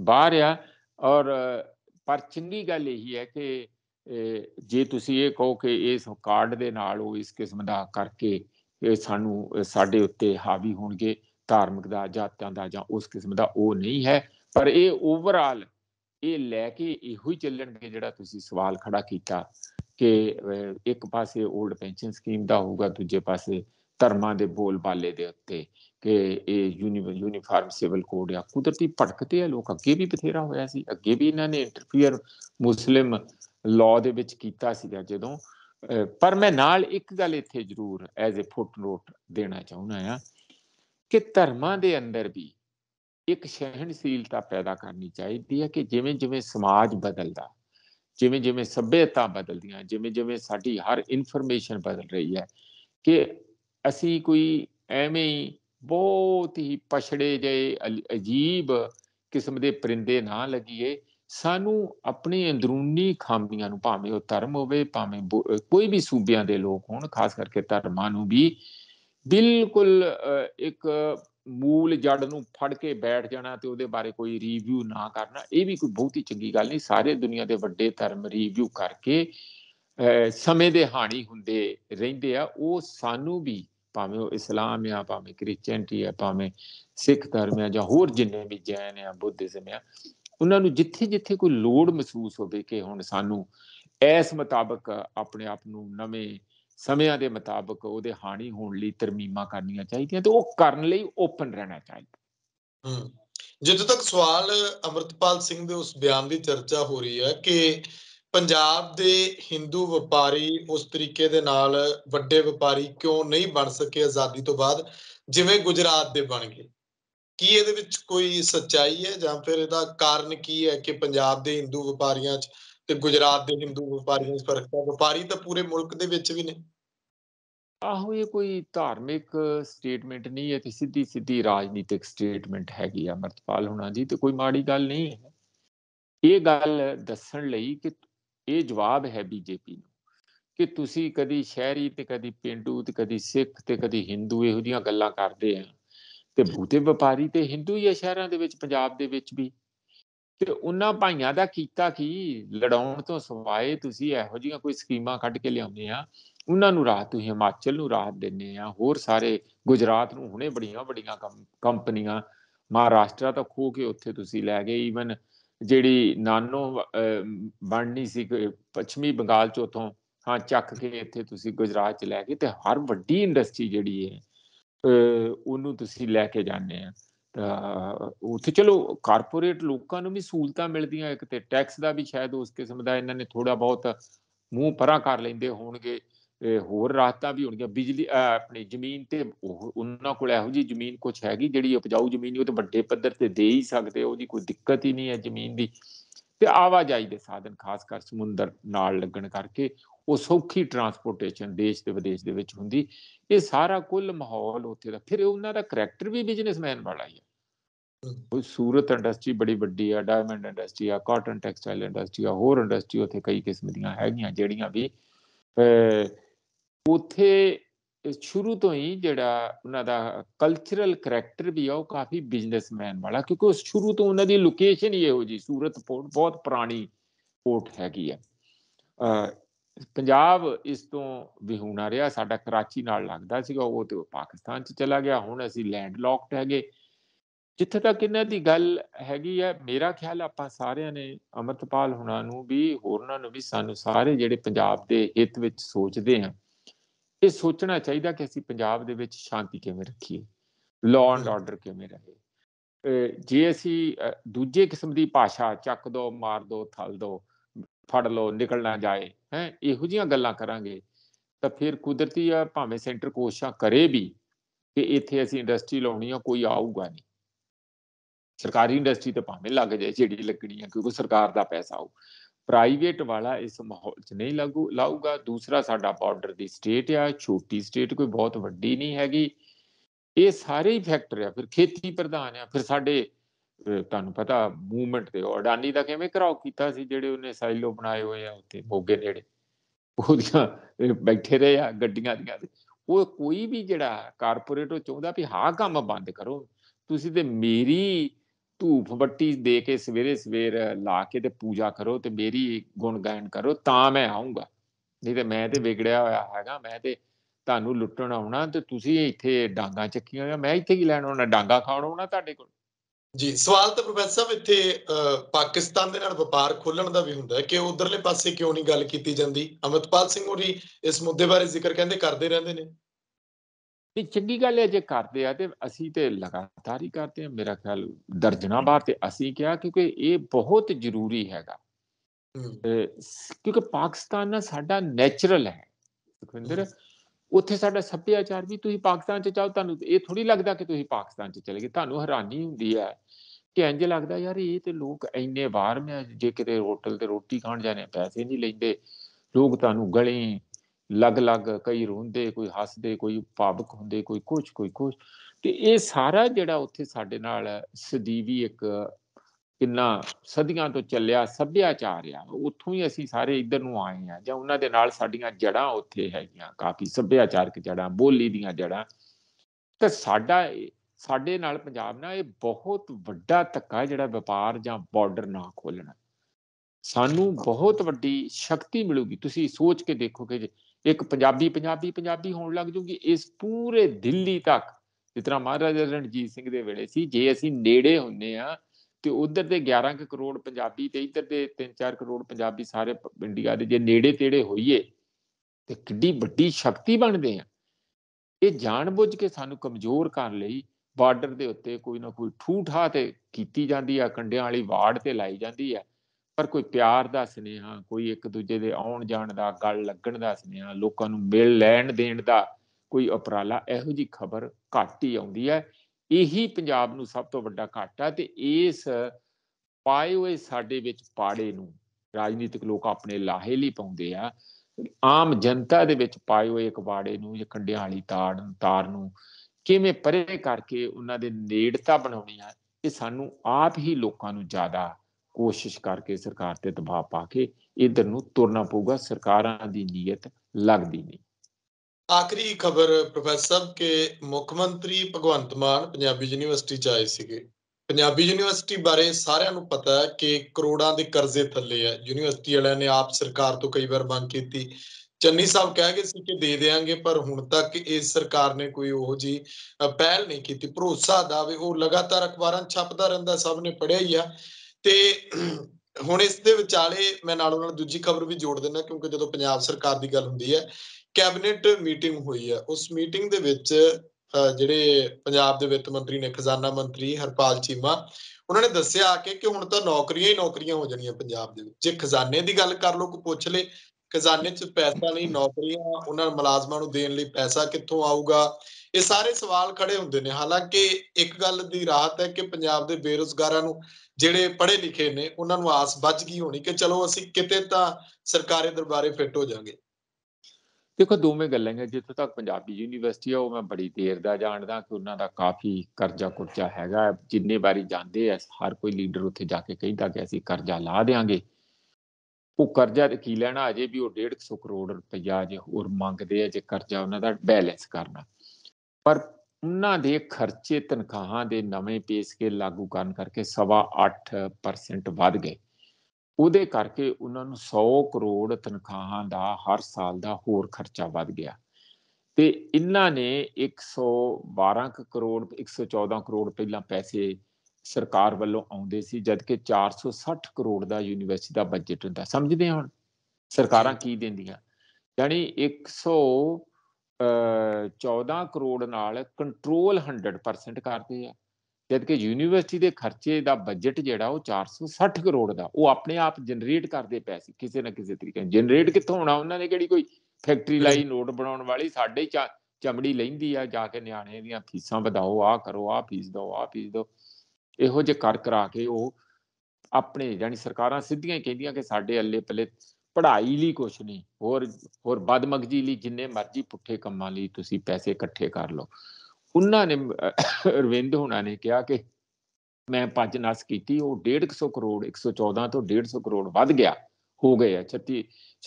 ਬਾਹਰ ਆ ਔਰ ਪਰ ਚੰਗੀ ਗੱਲ ਇਹ ਹੈ ਕਿ ਜੇ ਤੁਸੀਂ ਇਹ ਕਹੋ ਕਿ ਇਸ ਕਾਰਡ ਦੇ ਨਾਲ ਉਹ ਇਸ ਕਿਸਮ ਦਾ ਕਰਕੇ ਇਹ ਸਾਨੂੰ ਸਾਡੇ ਉੱਤੇ ਹਾਵੀ ਹੋਣਗੇ ਧਾਰਮਿਕ ਦਾ ਜਾਤਾਂ ਦਾ ਜਾਂ ਉਸ ਕਿਸਮ ਦਾ ਉਹ ਨਹੀਂ ਹੈ ਪਰ ਇਹ ਓਵਰਆਲ ਇਹ ਲੈ ਕੇ ਇਹੋ ਹੀ ਚੱਲਣਗੇ ਜਿਹੜਾ ਤੁਸੀਂ ਸਵਾਲ ਖੜਾ ਕੀਤਾ ਕਿ ਇੱਕ ਪਾਸੇ 올ਡ ਪੈਨਸ਼ਨ ਸਕੀਮ ਦਾ ਹੋਊਗਾ ਦੂਜੇ ਪਾਸੇ ਧਰਮਾਂ ਦੇ ਬੋਲਬਾਲੇ ਦੇ ਉੱਤੇ ਕਿ ਇਹ ਯੂਨੀਫਾਰਮ ਸਿਵਲ ਕੋਡ ਆ ਕੁਦਰਤੀ ਭਟਕਦੇ ਆ ਲੋਕ ਅੱਗੇ ਵੀ ਬਥੇਰਾ ਹੋਇਆ ਸੀ ਅੱਗੇ ਵੀ ਇਹਨਾਂ ਨੇ ਇੰਟਰਫੀਅਰ ਮੁਸਲਿਮ ਲਾਅ ਦੇ ਵਿੱਚ ਕੀਤਾ ਸੀਗਾ ਜਦੋਂ ਪਰ ਮੈਂ ਨਾਲ ਇੱਕ ਗੱਲ ਇੱਥੇ ਜ਼ਰੂਰ ਐਜ਼ ਅ ਫੁੱਟਨੋਟ ਦੇਣਾ ਚਾਹੁੰਦਾ ਆ ਕਿ ਧਰਮਾਂ ਦੇ ਅੰਦਰ ਵੀ ਇੱਕ ਸਹਿਣਸ਼ੀਲਤਾ ਪੈਦਾ ਕਰਨੀ ਚਾਹੀਦੀ ਹੈ ਕਿ ਜਿਵੇਂ ਜਿਵੇਂ ਸਮਾਜ ਬਦਲਦਾ ਜਿਵੇਂ ਜਿਵੇਂ ਸੱਭਿਅਤਾ ਬਦਲਦੀਆਂ ਜਿਵੇਂ ਜਿਵੇਂ ਸਾਡੀ ਹਰ ਇਨਫੋਰਮੇਸ਼ਨ ਬਦਲ ਰਹੀ ਹੈ ਕਿ ਅਸੀਂ ਕੋਈ ਐਵੇਂ ਹੀ ਬਹੁਤ ਹੀ ਪਛੜੇ ਜਿਹੇ ਅਜੀਬ ਕਿਸਮ ਦੇ ਪਰਿੰਦੇ ਨਾ ਲੱਗੀਏ ਸਾਨੂੰ ਆਪਣੀ ਅੰਦਰੂਨੀ ਖਾਮੀਆਂ ਨੂੰ ਭਾਵੇਂ ਉਹ ਧਰਮ ਹੋਵੇ ਭਾਵੇਂ ਕੋਈ ਵੀ ਸੂਬਿਆਂ ਦੇ ਲੋਕ ਹੋਣ ਖਾਸ ਕਰਕੇ ਧਰਮਾਂ ਨੂੰ ਵੀ ਬਿਲਕੁਲ ਇੱਕ ਮੂਲ ਜੜ ਨੂੰ ਫੜ ਕੇ ਬੈਠ ਜਾਣਾ ਤੇ ਉਹਦੇ ਬਾਰੇ ਕੋਈ ਰਿਵਿਊ ਨਾ ਕਰਨਾ ਇਹ ਵੀ ਕੋਈ ਬਹੁਤੀ ਚੰਗੀ ਗੱਲ ਨਹੀਂ ਸਾਰੇ ਦੁਨੀਆ ਦੇ ਵੱਡੇ ਧਰਮ ਰਿਵਿਊ ਕਰਕੇ ਸਮੇਂ ਦੇ ਹਾਣੀ ਹੁੰਦੇ ਰਹਿੰਦੇ ਆ ਉਹ ਸਾਨੂੰ ਵੀ ਭਾਵੇਂ ਉਹ ਇਸਲਾਮ ਆ ਭਾਵੇਂ ਕ੍ਰਿਸਚੀਅਨਟੀ ਆ ਭਾਵੇਂ ਸਿੱਖ ਧਰਮ ਆ ਜਾਂ ਹੋਰ ਜਿੰਨੇ ਵੀ ਜੈਨ ਆ ਬੁੱਧਿਜ਼ਮ ਆ ਉਹਨਾਂ ਨੂੰ ਜਿੱਥੇ-ਜਿੱਥੇ ਕੋਈ ਲੋੜ ਮਹਿਸੂਸ ਹੋਵੇ ਕਿ ਹੁਣ ਸਾਨੂੰ ਇਸ ਮੁਤਾਬਕ ਆਪਣੇ ਆਪ ਨੂੰ ਨਵੇਂ ਸਮਿਆਂ ਦੇ ਮੁਤਾਬਕ ਉਹਦੇ ਹਾਣੀ ਹੋਣ ਲਈ ਤਰਮੀਮਾਂ ਕਰਨੀਆਂ ਚਾਹੀਦੀਆਂ ਤੇ ਉਹ ਕਰਨ ਲਈ ਓਪਨ ਰਹਿਣਾ ਚਾਹੀਦਾ ਹੂੰ ਜਿੱਦੋਂ ਤੱਕ ਸਵਾਲ ਅਮਰਤਪਾਲ ਸਿੰਘ ਦੇ ਉਸ ਬਿਆਨ ਦੀ ਚਰਚਾ ਹੋ ਰਹੀ ਹੈ ਕਿ ਪੰਜਾਬ ਦੇ Hindu ਵਪਾਰੀ ਉਸ ਤਰੀਕੇ ਦੇ ਨਾਲ ਵੱਡੇ ਵਪਾਰੀ ਕਿਉਂ ਨਹੀਂ ਬਣ ਸਕੇ ਆਜ਼ਾਦੀ ਤੋਂ ਬਾਅਦ ਜਿਵੇਂ ਗੁਜਰਾਤ ਦੇ ਬਣ ਗਏ ਕੀ ਇਹਦੇ ਵਿੱਚ ਕੋਈ ਸੱਚਾਈ ਹੈ ਜਾਂ ਫਿਰ ਇਹਦਾ ਕਾਰਨ ਕੀ ਹੈ ਕਿ ਪੰਜਾਬ ਦੇ ਹਿੰਦੂ ਵਪਾਰੀਆਂ 'ਚ ਤੇ ਗੁਜਰਾਤ ਦੇ ਹਿੰਦੂ ਵਪਾਰੀਆਂ 'ਚ ਫਰਕ ਹੈ ਵਪਾਰੀ ਤਾਂ ਪੂਰੇ ਮੁਲਕ ਦੇ ਵਿੱਚ ਵੀ ਨੇ ਆਹੋ ਇਹ ਕੋਈ ਧਾਰਮਿਕ ਸਟੇਟਮੈਂਟ ਨਹੀਂ ਹੈ ਤੇ ਸਿੱਧੀ ਸਿੱਧੀ ਰਾਜਨੀਤਿਕ ਸਟੇਟਮੈਂਟ ਹੈਗੀ ਆ ਮਰਤਪਾਲ ਹੁਣਾਂ ਜੀ ਤੇ ਕੋਈ ਮਾੜੀ ਗੱਲ ਨਹੀਂ ਹੈ ਇਹ ਗੱਲ ਦੱਸਣ ਲਈ ਕਿ ਇਹ ਜਵਾਬ ਹੈ ਬੀਜੇਪੀ ਨੂੰ ਕਿ ਤੁਸੀਂ ਕਦੀ ਸ਼ਹਿਰੀ ਤੇ ਕਦੀ ਪਿੰਡੂ ਤੇ ਕਦੀ ਸਿੱਖ ਤੇ ਕਦੀ ਹਿੰਦੂ ਇਹੋ ਜੀਆਂ ਗੱਲਾਂ ਕਰਦੇ ਆ ਤੇ ਬਹੁਤੇ ਵਪਾਰੀ ਤੇ ਹਿੰਦੂ ਹੀ ਆ ਸ਼ਹਿਰਾਂ ਦੇ ਵਿੱਚ ਪੰਜਾਬ ਦੇ ਵਿੱਚ ਵੀ ਤੇ ਉਹਨਾਂ ਭਾਈਆਂ ਦਾ ਕੀਤਾ ਕੀ ਲੜਾਉਣ ਤੋਂ ਸਵਾਏ ਤੁਸੀਂ ਇਹੋ ਜਿਹੀਆਂ ਕੋਈ ਸਕੀਮਾਂ ਕੱਢ ਕੇ ਲਿਆਉਂਦੇ ਆ ਉਹਨਾਂ ਨੂੰ ਰਾਹਤ ਤੁਸੀਂ ਹਿਮਾਚਲ ਨੂੰ ਰਾਹਤ ਦਿੰਨੇ ਆ ਹੋਰ ਸਾਰੇ ਗੁਜਰਾਤ ਨੂੰ ਹੁਣੇ ਬੜੀਆਂ ਬੜੀਆਂ ਕੰਪਨੀਆਂ ਮਹਾਰਾਸ਼ਟਰ ਤਾਂ ਖੋ ਕੇ ਉੱਥੇ ਤੁਸੀਂ ਲੈ ਗਏ ਈਵਨ ਜਿਹੜੀ ਨਾਨੋ ਬਣਨੀ ਸੀ ਪੱਛਮੀ ਬੰਗਾਲ ਚੋਂ ਉਥੋਂ ਹਾਂ ਚੱਕ ਕੇ ਇੱਥੇ ਤੁਸੀਂ ਗੁਜਰਾਤ ਚ ਲੈ ਗਏ ਤੇ ਹਰ ਵੱਡੀ ਇੰਡਸਟਰੀ ਜਿਹੜੀ ਹੈ ਉਹਨੂੰ ਤੁਸੀਂ ਲੈ ਕੇ ਜਾਂਦੇ ਆ ਤਾਂ ਉੱਥੇ ਚਲੋ ਕਾਰਪੋਰੇਟ ਲੋਕਾਂ ਨੂੰ ਵੀ ਸਹੂਲਤਾਂ ਮਿਲਦੀਆਂ ਇੱਕ ਤੇ ਟੈਕਸ ਦਾ ਵੀ ਸ਼ਾਇਦ ਉਸ ਕਿਸਮ ਦਾ ਇਹਨਾਂ ਨੇ ਥੋੜਾ ਬਹੁਤ ਮੂੰਹ ਪਰਾਂ ਕਰ ਲੈਂਦੇ ਹੋਣਗੇ ਹੋਰ ਰਾਹਤਾਂ ਵੀ ਹੋਣਗੀਆਂ ਬਿਜਲੀ ਆਪਣੀ ਜ਼ਮੀਨ ਤੇ ਉਹਨਾਂ ਕੋਲ ਇਹੋ ਜੀ ਜ਼ਮੀਨ ਕੁਝ ਹੈਗੀ ਜਿਹੜੀ ਉਪਜਾਊ ਜ਼ਮੀਨ ਉਹ ਤੇ ਵੱਡੇ ਪੱਧਰ ਤੇ ਦੇ ਹੀ ਸਕਦੇ ਉਹਦੀ ਕੋਈ ਦਿੱਕਤ ਹੀ ਨਹੀਂ ਹੈ ਜ਼ਮੀਨ ਦੀ ਤੇ ਆਵਾਜਾਈ ਦੇ ਸਾਧਨ ਖਾਸ ਕਰ ਸਮੁੰਦਰ ਨਾਲ ਲੱਗਣ ਕਰਕੇ ਉਹ ਸੌਖੀ ਟਰਾਂਸਪੋਰਟੇਸ਼ਨ ਦੇਸ਼ ਤੇ ਵਿਦੇਸ਼ ਦੇ ਵਿੱਚ ਹੁੰਦੀ ਇਹ ਸਾਰਾ ਕੁੱਲ ਮਾਹੌਲ ਉੱਥੇ ਦਾ ਫਿਰ ਉਹਨਾਂ ਦਾ ਕੈਰੈਕਟਰ ਵੀ ਬਿਜ਼ਨਸਮੈਨ ਵਾਲਾ ਹੀ ਹੈ ਉਹ ਸੂਰਤ ਇੰਡਸਟਰੀ ਬੜੀ ਵੱਡੀ ਆ ਡਾਇਮੰਡ ਇੰਡਸਟਰੀ ਆ ਕਾਟਨ ਟੈਕਸਟਾਈਲ ਇੰਡਸਟਰੀ ਆ ਹੋਰ ਇੰਡਸਟਰੀ ਉੱਥੇ ਕਈ ਕਿਸਮ ਦੀਆਂ ਹੈਗੀਆਂ ਜਿਹੜੀਆਂ ਵੀ ਉੱਥੇ ਸ਼ੁਰੂ ਤੋਂ ਹੀ ਜਿਹੜਾ ਉਹਨਾਂ ਦਾ ਕਲਚਰਲ ਕੈਰੈਕਟਰ ਵੀ ਆ ਉਹ ਕਾਫੀ ਬਿਜ਼ਨਸਮੈਨ ਵਾਲਾ ਕਿਉਂਕਿ ਉਸ ਸ਼ੁਰੂ ਤੋਂ ਉਹਨਾਂ ਦੀ ਲੋਕੇਸ਼ਨ ਹੀ ਇਹੋ ਜੀ ਸੂਰਤ ਪੋਰਟ ਬਹੁਤ ਪੁਰਾਣੀ ਪੋਰਟ ਹੈਗੀ ਆ ਪੰਜਾਬ ਇਸ ਤੋਂ ਵਿਹੂਣਾ ਰਿਹਾ ਸਾਡਾ ਕਰਾਚੀ ਨਾਲ ਲੱਗਦਾ ਸੀਗਾ ਉਹ ਤੇ ਪਾਕਿਸਤਾਨ ਚ ਚਲਾ ਗਿਆ ਹੁਣ ਅਸੀਂ ਲੈਂਡ ਲੌਕਡ ਹੈਗੇ ਜਿੱਥੇ ਤੱਕ ਇਹਨਾਂ ਦੀ ਗੱਲ ਹੈਗੀ ਹੈ ਮੇਰਾ ਖਿਆਲ ਆਪਾਂ ਸਾਰਿਆਂ ਨੇ ਅਮਰਤਪਾਲ ਹੁਣਾਂ ਨੂੰ ਵੀ ਹੋਰਨਾਂ ਨੂੰ ਵੀ ਸਾਨੂੰ ਸਾਰੇ ਜਿਹੜੇ ਪੰਜਾਬ ਦੇ ਹਿੱਤ ਵਿੱਚ ਸੋਚਦੇ ਆ ਇਹ ਸੋਚਣਾ ਚਾਹੀਦਾ ਕਿ ਅਸੀਂ ਪੰਜਾਬ ਦੇ ਵਿੱਚ ਸ਼ਾਂਤੀ ਕਿਵੇਂ ਰੱਖੀਏ ਲਾਅ ਐਂਡ ਆਰਡਰ ਕਿਵੇਂ ਰਹੇ ਜੇ ਅਸੀਂ ਦੂਜੇ ਕਿਸਮ ਦੀ ਭਾਸ਼ਾ ਚੱਕ ਦੋ ਮਾਰ ਦੋ ਥਲ ਦੋ ਫੜ ਲੋ ਨਿਕਲ ਨਾ ਜਾਏ ਹੈ ਇਹੋ ਜੀਆਂ ਗੱਲਾਂ ਕਰਾਂਗੇ ਤਾਂ ਫਿਰ ਕੁਦਰਤੀ ਆ ਭਾਵੇਂ ਸੈਂਟਰ ਕੋਸ਼ਾ ਕਰੇ ਵੀ ਕਿ ਇੱਥੇ ਅਸੀਂ ਇੰਡਸਟਰੀ ਲਾਉਣੀ ਆ ਕੋਈ ਆਊਗਾ ਨਹੀਂ ਸਰਕਾਰੀ ਇੰਡਸਟਰੀ ਤੇ ਭਾਵੇਂ ਲੱਗ ਜਾਏ ਜਿਹੜੀ ਲੱਗਣੀ ਆ ਕਿਉਂਕਿ ਸਰਕਾਰ ਦਾ ਪੈਸਾ ਆਊ ਪ੍ਰਾਈਵੇਟ ਵਾਲਾ ਇਸ ਮਾਹੌਲ 'ਚ ਨਹੀਂ ਲਾਗੂ ਲਾਊਗਾ ਦੂਸਰਾ ਸਾਡਾ ਬਾਰਡਰ ਦੀ ਸਟੇਟ ਆ ਛੋਟੀ ਸਟੇਟ ਕੋਈ ਬਹੁਤ ਵੱਡੀ ਨਹੀਂ ਹੈਗੀ ਇਹ ਸਾਰੇ ਹੀ ਫੈਕਟਰ ਆ ਫਿਰ ਖੇਤੀ ਪ੍ਰਧਾਨ ਆ ਫਿਰ ਸਾਡੇ ਤੁਹਾਨੂੰ ਪਤਾ ਮੂਵਮੈਂਟ ਤੇ ਅਡਾਨੀ ਦਾ ਕਿਵੇਂ ਕਰਾਉ ਕੀਤਾ ਸੀ ਜਿਹੜੇ ਉਹਨੇ ਸਾਈਲੋ ਬਣਾਏ ਹੋਏ ਆ ਉੱਤੇ ਮੋਗੇ ਨੇੜੇ ਉਹਦੀਆਂ ਬੈਠੇ ਰਹੇ ਆ ਗੱਡੀਆਂ ਦੀਆਂ ਉਹ ਕੋਈ ਵੀ ਜਿਹੜਾ ਕਾਰਪੋਰੇਟ ਉਹ ਚਾਹੁੰਦਾ ਵੀ ਹਾਂ ਕੰਮ ਬੰਦ ਕਰੋ ਤੁਸੀਂ ਤੇ ਮੇਰੀ ਧੂਪ ਬੱਤੀ ਦੇ ਕੇ ਸਵੇਰੇ ਸਵੇਰ ਲਾ ਕੇ ਤੇ ਪੂਜਾ ਕਰੋ ਤੇ ਮੇਰੀ ਗੁਣ ਗਾਇਨ ਕਰੋ ਤਾਂ ਮੈਂ ਆਉਂਗਾ ਨਹੀਂ ਤੇ ਮੈਂ ਤੇ ਵਿਗੜਿਆ ਹੋਇਆ ਹੈਗਾ ਮੈਂ ਤੇ ਤੁਹਾਨੂੰ ਲੁੱਟਣ ਆਉਣਾ ਤੇ ਤੁਸੀਂ ਇੱਥੇ ਡਾਂਗਾ ਚੱਕੀਆਂ ਹੋਇਆ ਮੈਂ ਇੱਥੇ ਕੀ ਲੈਣ ਆਉਣਾ ਡਾਂਗਾ ਖਾਣ ਆਉਣਾ ਤੁਹਾਡੇ ਕੋਲ ਜੀ ਸਵਾਲ ਤਾਂ ਪ੍ਰੋਫੈਸਰ ਸਾਹਿਬ ਇੱਥੇ ਪਾਕਿਸਤਾਨ ਦੇ ਨਾਲ ਵਪਾਰ ਖੋਲਣ ਦਾ ਵੀ ਹੁੰਦਾ ਹੈ ਕਿ ਉਧਰਲੇ ਪਾਸੇ ਕਿਉਂ ਨਹੀਂ ਗੱਲ ਕੀਤੀ ਜਾਂਦੀ ਅਮਿਤਪਾਲ ਸਿੰਘ ਹੋਰੀ ਇਸ ਮੁੱਦੇ ਬਾਰੇ ਜ਼ਿਕਰ ਕਹਿੰਦੇ ਕਰਦੇ ਰਹਿੰਦੇ ਨੇ ਤੇ ਚੰਗੀ ਗੱਲ ਹੈ ਜੇ ਕਰਦੇ ਆ ਤੇ ਅਸੀਂ ਤੇ ਲਗਾਤਾਰ ਹੀ ਕਰਦੇ ਆ ਮੇਰਾ ਖਿਆਲ ਦਰਜਨਾ ਬਾਅਦ ਤੇ ਅਸੀਂ ਕਿਹਾ ਕਿਉਂਕਿ ਇਹ ਬਹੁਤ ਜ਼ਰੂਰੀ ਹੈਗਾ ਕਿਉਂਕਿ ਪਾਕਿਸਤਾਨ ਨਾਲ ਸਾਡਾ ਨੇਚਰਲ ਹੈ ਸੁਖਵਿੰਦਰ ਉੱਥੇ ਸਾਡਾ ਸੱਭਿਆਚਾਰ ਵੀ ਤੁਸੀਂ ਪਾਕਿਸਤਾਨ ਚ ਚਾਹੋ ਤੁਹਾਨੂੰ ਇਹ ਥੋੜੀ ਲੱਗਦਾ ਕਿ ਤੁਸੀਂ ਪਾਕਿਸਤਾਨ ਚ ਚਲੇ ਗਏ ਤੁਹਾਨੂੰ ਹੈਰਾਨੀ ਹੁੰਦੀ ਹੈ ਕਿ ਇੰਜ ਲੱਗਦਾ ਯਾਰ ਇਹ ਤੇ ਲੋਕ ਐਨੇ ਵਾਰ ਮੈਂ ਜੇ ਕਿਤੇ ਹੋਟਲ ਤੇ ਰੋਟੀ ਖਾਣ ਜਾਣੇ ਪੈਸੇ ਨਹੀਂ ਲੈਂਦੇ ਲੋਕ ਤੁਹਾਨੂੰ ਗਲੇ ਲਗ-ਲਗ ਕਈ ਰੋਂਦੇ ਕੋਈ ਹੱਸਦੇ ਕੋਈ ਭਾਵਕ ਹੁੰਦੇ ਕੋਈ ਕੁਝ ਕੋਈ ਕੁਝ ਤੇ ਇਹ ਸਾਰਾ ਜਿਹੜਾ ਉੱਥੇ ਸਾਡੇ ਨਾਲ ਸਦੀਵੀ ਇੱਕ ਕਿੰਨਾ ਸਦੀਆਂ ਤੋਂ ਚੱਲਿਆ ਸੱਭਿਆਚਾਰ ਆ ਉੱਥੋਂ ਹੀ ਅਸੀਂ ਸਾਰੇ ਇੱਧਰ ਨੂੰ ਆਏ ਆ ਜਾਂ ਉਹਨਾਂ ਦੇ ਨਾਲ ਸਾਡੀਆਂ ਜੜਾਂ ਉੱਥੇ ਹੈਗੀਆਂ ਕਾਫੀ ਸੱਭਿਆਚਾਰਕ ਜੜਾਂ ਬੋਲੀ ਦੀਆਂ ਜੜਾਂ ਤੇ ਸਾਡਾ ਸਾਡੇ ਨਾਲ ਪੰਜਾਬ ਨਾਲ ਇਹ ਬਹੁਤ ਵੱਡਾ ਧੱਕਾ ਜਿਹੜਾ ਵਪਾਰ ਜਾਂ ਬਾਰਡਰ ਨਾ ਖੋਲਣਾ ਸਾਨੂੰ ਬਹੁਤ ਵੱਡੀ ਸ਼ਕਤੀ ਮਿਲੂਗੀ ਤੁਸੀਂ ਸੋਚ ਕੇ ਦੇਖੋ ਕਿ ਇੱਕ ਪੰਜਾਬੀ ਪੰਜਾਬੀ ਪੰਜਾਬੀ ਹੋਣ ਲੱਗ ਜੂਗੀ ਇਸ ਪੂਰੇ ਦਿੱਲੀ ਤੱਕ ਜਿਤਨਾ ਮਹਾਰਾਜਾ ਰਣਜੀਤ ਸਿੰਘ ਦੇ ਵੇਲੇ ਸੀ ਜੇ ਅਸੀਂ ਨੇੜੇ ਹੁੰਨੇ ਆ ਤੇ ਉਧਰ ਦੇ 11 ਕਰੋੜ ਪੰਜਾਬੀ ਤੇ ਇੱਧਰ ਦੇ 3-4 ਕਰੋੜ ਪੰਜਾਬੀ ਸਾਰੇ ਇੰਡੀਆ ਦੇ ਜੇ ਨੇੜੇ ਤੇੜੇ ਹੋਈਏ ਤੇ ਕਿੱਡੀ ਵੱਡੀ ਸ਼ਕਤੀ ਬਣਦੇ ਆ ਇਹ ਜਾਣਬੁੱਝ ਕੇ ਸਾਨੂੰ ਕਮਜ਼ੋਰ ਕਰਨ ਲਈ ਬਾਰਡਰ ਦੇ ਉੱਤੇ ਕੋਈ ਨਾ ਕੋਈ ਠੂਠਾ ਤੇ ਕੀਤੀ ਜਾਂਦੀ ਆ ਕੰਡਿਆਂ ਵਾਲੀ ਵਾਰਡ ਤੇ ਲਾਈ ਜਾਂਦੀ ਆ ਪਰ ਕੋਈ ਪਿਆਰ ਦਾ ਸਨੇਹਾ ਕੋਈ ਇੱਕ ਦੂਜੇ ਦੇ ਆਉਣ ਜਾਣ ਦਾ ਗੱਲ ਲੱਗਣ ਦਾ ਸਨੇਹਾ ਲੋਕਾਂ ਨੂੰ ਮਿਲ ਲੈਣ ਦੇਣ ਦਾ ਕੋਈ ਉਪਰਾਲਾ ਇਹੋ ਜੀ ਖਬਰ ਘੱਟ ਹੀ ਆਉਂਦੀ ਹੈ ਇਹੀ ਪੰਜਾਬ ਨੂੰ ਸਭ ਤੋਂ ਵੱਡਾ ਘਾਟਾ ਤੇ ਇਸ ਪਾਏ ਹੋਏ ਸਾਡੇ ਵਿੱਚ ਪਾੜੇ ਨੂੰ ਰਾਜਨੀਤਿਕ ਲੋਕ ਆਪਣੇ ਲਾਹੇ ਲਈ ਪਾਉਂਦੇ ਆ ਆਮ ਜਨਤਾ ਦੇ ਵਿੱਚ ਪਾਏ ਹੋਏ ਇੱਕ ਬਾੜੇ ਨੂੰ ਜਾਂ ਕੰਡਿਆਂ ਵਾਲੀ ਤਾੜ ਤਾਰ ਨੂੰ ਕਿਵੇਂ ਪਰੇ ਕਰਕੇ ਉਹਨਾਂ ਦੇ ਨੇੜਤਾ ਬਣਾਉਣੀ ਆ ਇਹ ਸਾਨੂੰ ਆਪ ਹੀ ਲੋਕਾਂ ਨੂੰ ਜ਼ਿਆਦਾ ਕੋਸ਼ਿਸ਼ ਕਰਕੇ ਸਰਕਾਰ ਤੇ ਦਬਾਅ ਪਾ ਕੇ ਇਧਰ ਨੂੰ ਤੁਰਨਾ ਪਊਗਾ ਸਰਕਾਰਾਂ ਦੀ ਨੀਅਤ ਲੱਗਦੀ ਨਹੀਂ ਆਖਰੀ ਖਬਰ ਪ੍ਰੋਫੈਸਰ ਸਾਹਿਬ ਕਿ ਮੁੱਖ ਮੰਤਰੀ ਭਗਵੰਤ ਮਾਨ ਪੰਜਾਬੀ ਯੂਨੀਵਰਸਿਟੀ ਚ ਆਏ ਸੀਗੇ ਪੰਜਾਬੀ ਯੂਨੀਵਰਸਿਟੀ ਬਾਰੇ ਸਾਰਿਆਂ ਨੂੰ ਪਤਾ ਹੈ ਕਿ ਕਰੋੜਾਂ ਦੇ ਕਰਜ਼ੇ ਥੱਲੇ ਆ ਯੂਨੀਵਰਸਿਟੀ ਵਾਲਿਆਂ ਨੇ ਆਪ ਸਰਕਾਰ ਤੋਂ ਕਈ ਵਾਰ ਮੰਗ ਕੀਤੀ ਚੰਨੀ ਸਾਹਿਬ ਕਹਿ ਗਏ ਸੀ ਕਿ ਦੇ ਦੇਾਂਗੇ ਪਰ ਹੁਣ ਤੱਕ ਇਸ ਸਰਕਾਰ ਨੇ ਕੋਈ ਉਹ ਜੀ ਪਹਿਲ ਨਹੀਂ ਕੀਤੀ ਭਰੋਸਾ ਦਾਵੇ ਉਹ ਲਗਾਤਾਰ ਅਖਬਾਰਾਂ ਛਪਦਾ ਰਹਿੰਦਾ ਸਭ ਨੇ ਪੜਿਆ ਹੀ ਆ ਤੇ ਹੁਣ ਇਸ ਦੇ ਵਿਚਾਲੇ ਮੈਂ ਨਾਲੋਂ ਨਾਲ ਦੂਜੀ ਖਬਰ ਵੀ ਜੋੜ ਦਿੰਦਾ ਕਿਉਂਕਿ ਜਦੋਂ ਪੰਜਾਬ ਸਰਕਾਰ ਦੀ ਗੱਲ ਹੁੰਦੀ ਹੈ ਕੈਬਨਿਟ ਮੀਟਿੰਗ ਹੋਈ ਹੈ ਉਸ ਮੀਟਿੰਗ ਦੇ ਵਿੱਚ ਜਿਹੜੇ ਪੰਜਾਬ ਦੇ ਵਿੱਤ ਮੰਤਰੀ ਨੇ ਖਜ਼ਾਨਾ ਮੰਤਰੀ ਹਰਪਾਲ ਚੀਮਾ ਉਹਨਾਂ ਨੇ ਦੱਸਿਆ ਕਿ ਕਿ ਹੁਣ ਤਾਂ ਨੌਕਰੀਆਂ ਹੀ ਨੌਕਰੀਆਂ ਹੋ ਜਾਣੀਆਂ ਪੰਜਾਬ ਦੇ ਵਿੱਚ ਜੇ ਖਜ਼ਾਨੇ ਦੀ ਗੱਲ ਕਰ ਲੋ ਕੋ ਪੁੱਛ ਲੇ ਖਜ਼ਾਨੇ 'ਚ ਪੈਸਾ ਨਹੀਂ ਨੌਕਰੀਆਂ ਉਹਨਾਂ ਮੁਲਾਜ਼ਮਾਂ ਨੂੰ ਦੇਣ ਲਈ ਪੈਸਾ ਕਿੱਥੋਂ ਆਊਗਾ ਇਹ ਸਾਰੇ ਸਵਾਲ ਖੜੇ ਹੁੰਦੇ ਨੇ ਹਾਲਾਂਕਿ ਇੱਕ ਗੱਲ ਦੀ ਰਾਹਤ ਹੈ ਕਿ ਪੰਜਾਬ ਦੇ ਬੇਰੋਜ਼ਗਾਰਾਂ ਨੂੰ ਜਿਹੜੇ ਪੜ੍ਹੇ ਲਿਖੇ ਨੇ ਉਹਨਾਂ ਨੂੰ ਆਸ ਵੱਜ ਗਈ ਹੋਣੀ ਕਿ ਚਲੋ ਅਸੀਂ ਕਿਤੇ ਤਾਂ ਸਰਕਾਰੀ ਦਰਬਾਰੇ ਫਿੱਟ ਹੋ ਜਾਾਂਗੇ ਦੇਖੋ ਦੋਵੇਂ ਗੱਲਾਂ ਨੇ ਜਿੱਥੋਂ ਤੱਕ ਪੰਜਾਬੀ ਯੂਨੀਵਰਸਿਟੀ ਆ ਉਹ ਮੈਂ ਬੜੀ ਦੇਰ ਦਾ ਜਾਣਦਾ ਕਿ ਉਹਨਾਂ ਦਾ ਕਾਫੀ ਕਰਜ਼ਾ ਕੁਰਜ਼ਾ ਹੈਗਾ ਜਿੰਨੇ ਵਾਰੀ ਜਾਂਦੇ ਐ ਹਰ ਕੋਈ ਲੀਡਰ ਉੱਥੇ ਜਾ ਕੇ ਕਹਿੰਦਾ ਕਿ ਅਸੀਂ ਕਰਜ਼ਾ ਲਾ ਦੇਾਂਗੇ ਉਹ ਕਰਜ਼ਾ ਕੀ ਲੈਣਾ ਅਜੇ ਵੀ ਉਹ 150 ਕਰੋੜ ਰੁਪਇਆ ਜੇ ਹੋਰ ਮੰਗਦੇ ਆ ਜੇ ਕਰਜ਼ਾ ਉਹਨਾਂ ਦਾ ਬੈਲੈਂਸ ਕਰਨਾ ਪਰ ਉਹਨਾਂ ਦੇ ਖਰਚੇ ਤਨਖਾਹਾਂ ਦੇ ਨਵੇਂ ਪੇਸਕੇ ਲਾਗੂ ਕਰਨ ਕਰਕੇ 8.5% ਵਧ ਗਏ ਉਹਦੇ ਕਰਕੇ ਉਹਨਾਂ ਨੂੰ 100 ਕਰੋੜ ਤਨਖਾਹਾਂ ਦਾ ਹਰ ਸਾਲ ਦਾ ਹੋਰ ਖਰਚਾ ਵਧ ਗਿਆ ਤੇ ਇਹਨਾਂ ਨੇ 112 ਕਰੋੜ 114 ਕਰੋੜ ਪਹਿਲਾਂ ਪੈਸੇ ਸਰਕਾਰ ਵੱਲੋਂ ਆਉਂਦੇ ਸੀ ਜਦਕਿ 460 ਕਰੋੜ ਦਾ ਯੂਨੀਵਰਸਿਟੀ ਦਾ ਬਜਟ ਹੁੰਦਾ ਸਮਝਦੇ ਹੋ ਸਰਕਾਰਾਂ ਕੀ ਦਿੰਦੀਆਂ ਯਾਨੀ 100 14 ਕਰੋੜ ਨਾਲ ਕੰਟਰੋਲ 100% ਕਰਦੇ ਆ ਜਦਕਿ ਯੂਨੀਵਰਸਿਟੀ ਦੇ ਖਰਚੇ ਦਾ ਬਜਟ ਜਿਹੜਾ ਉਹ 460 ਕਰੋੜ ਦਾ ਉਹ ਆਪਣੇ ਆਪ ਜਨਰੇਟ ਕਰਦੇ ਪਏ ਸੀ ਕਿਸੇ ਨਾ ਕਿਸੇ ਤਰੀਕੇ ਜਨਰੇਟ ਕਿੱਥੋਂ ਹੋਣਾ ਉਹਨਾਂ ਨੇ ਕਿਹੜੀ ਕੋਈ ਫੈਕਟਰੀ ਲਾਈ ਨੋਟ ਬਣਾਉਣ ਵਾਲੀ ਸਾਡੇ ਚਮੜੀ ਲੈਂਦੀ ਆ ਜਾ ਕੇ ਨਿਆਣੇ ਦੀਆਂ ਫੀਸਾਂ ਵਧਾਓ ਆ ਕਰੋ ਆ ਫੀਸ ਦੋ ਆ ਫੀਸ ਦੋ ਇਹੋ ਜੇ ਕਰ ਕਰਾ ਕੇ ਉਹ ਆਪਣੇ ਜਾਨੀ ਸਰਕਾਰਾਂ ਸਿੱਧੀਆਂ ਕਹਿੰਦੀਆਂ ਕਿ ਸਾਡੇ ਅੱਲੇ ਪੱਲੇ ਪੜ੍ਹਾਈ ਲਈ ਕੁਝ ਨਹੀਂ ਹੋਰ ਹੋਰ ਬਦਮਗਜੀ ਲਈ ਜਿੰਨੇ ਮਰਜ਼ੀ ਪੁੱਠੇ ਕੰਮਾਂ ਲਈ ਤੁਸੀਂ ਪੈਸੇ ਇਕੱਠੇ ਕਰ ਲਓ ਉਹਨਾਂ ਨੇ ਅਰਵਿੰਦ ਹੋਣਾ ਨੇ ਕਿਹਾ ਕਿ ਮੈਂ ਪੰਜ ਨਸ ਕੀਤੀ ਉਹ 150 ਕਰੋੜ 114 ਤੋਂ 150 ਕਰੋੜ ਵੱਧ ਗਿਆ ਹੋ ਗਏ ਆ 36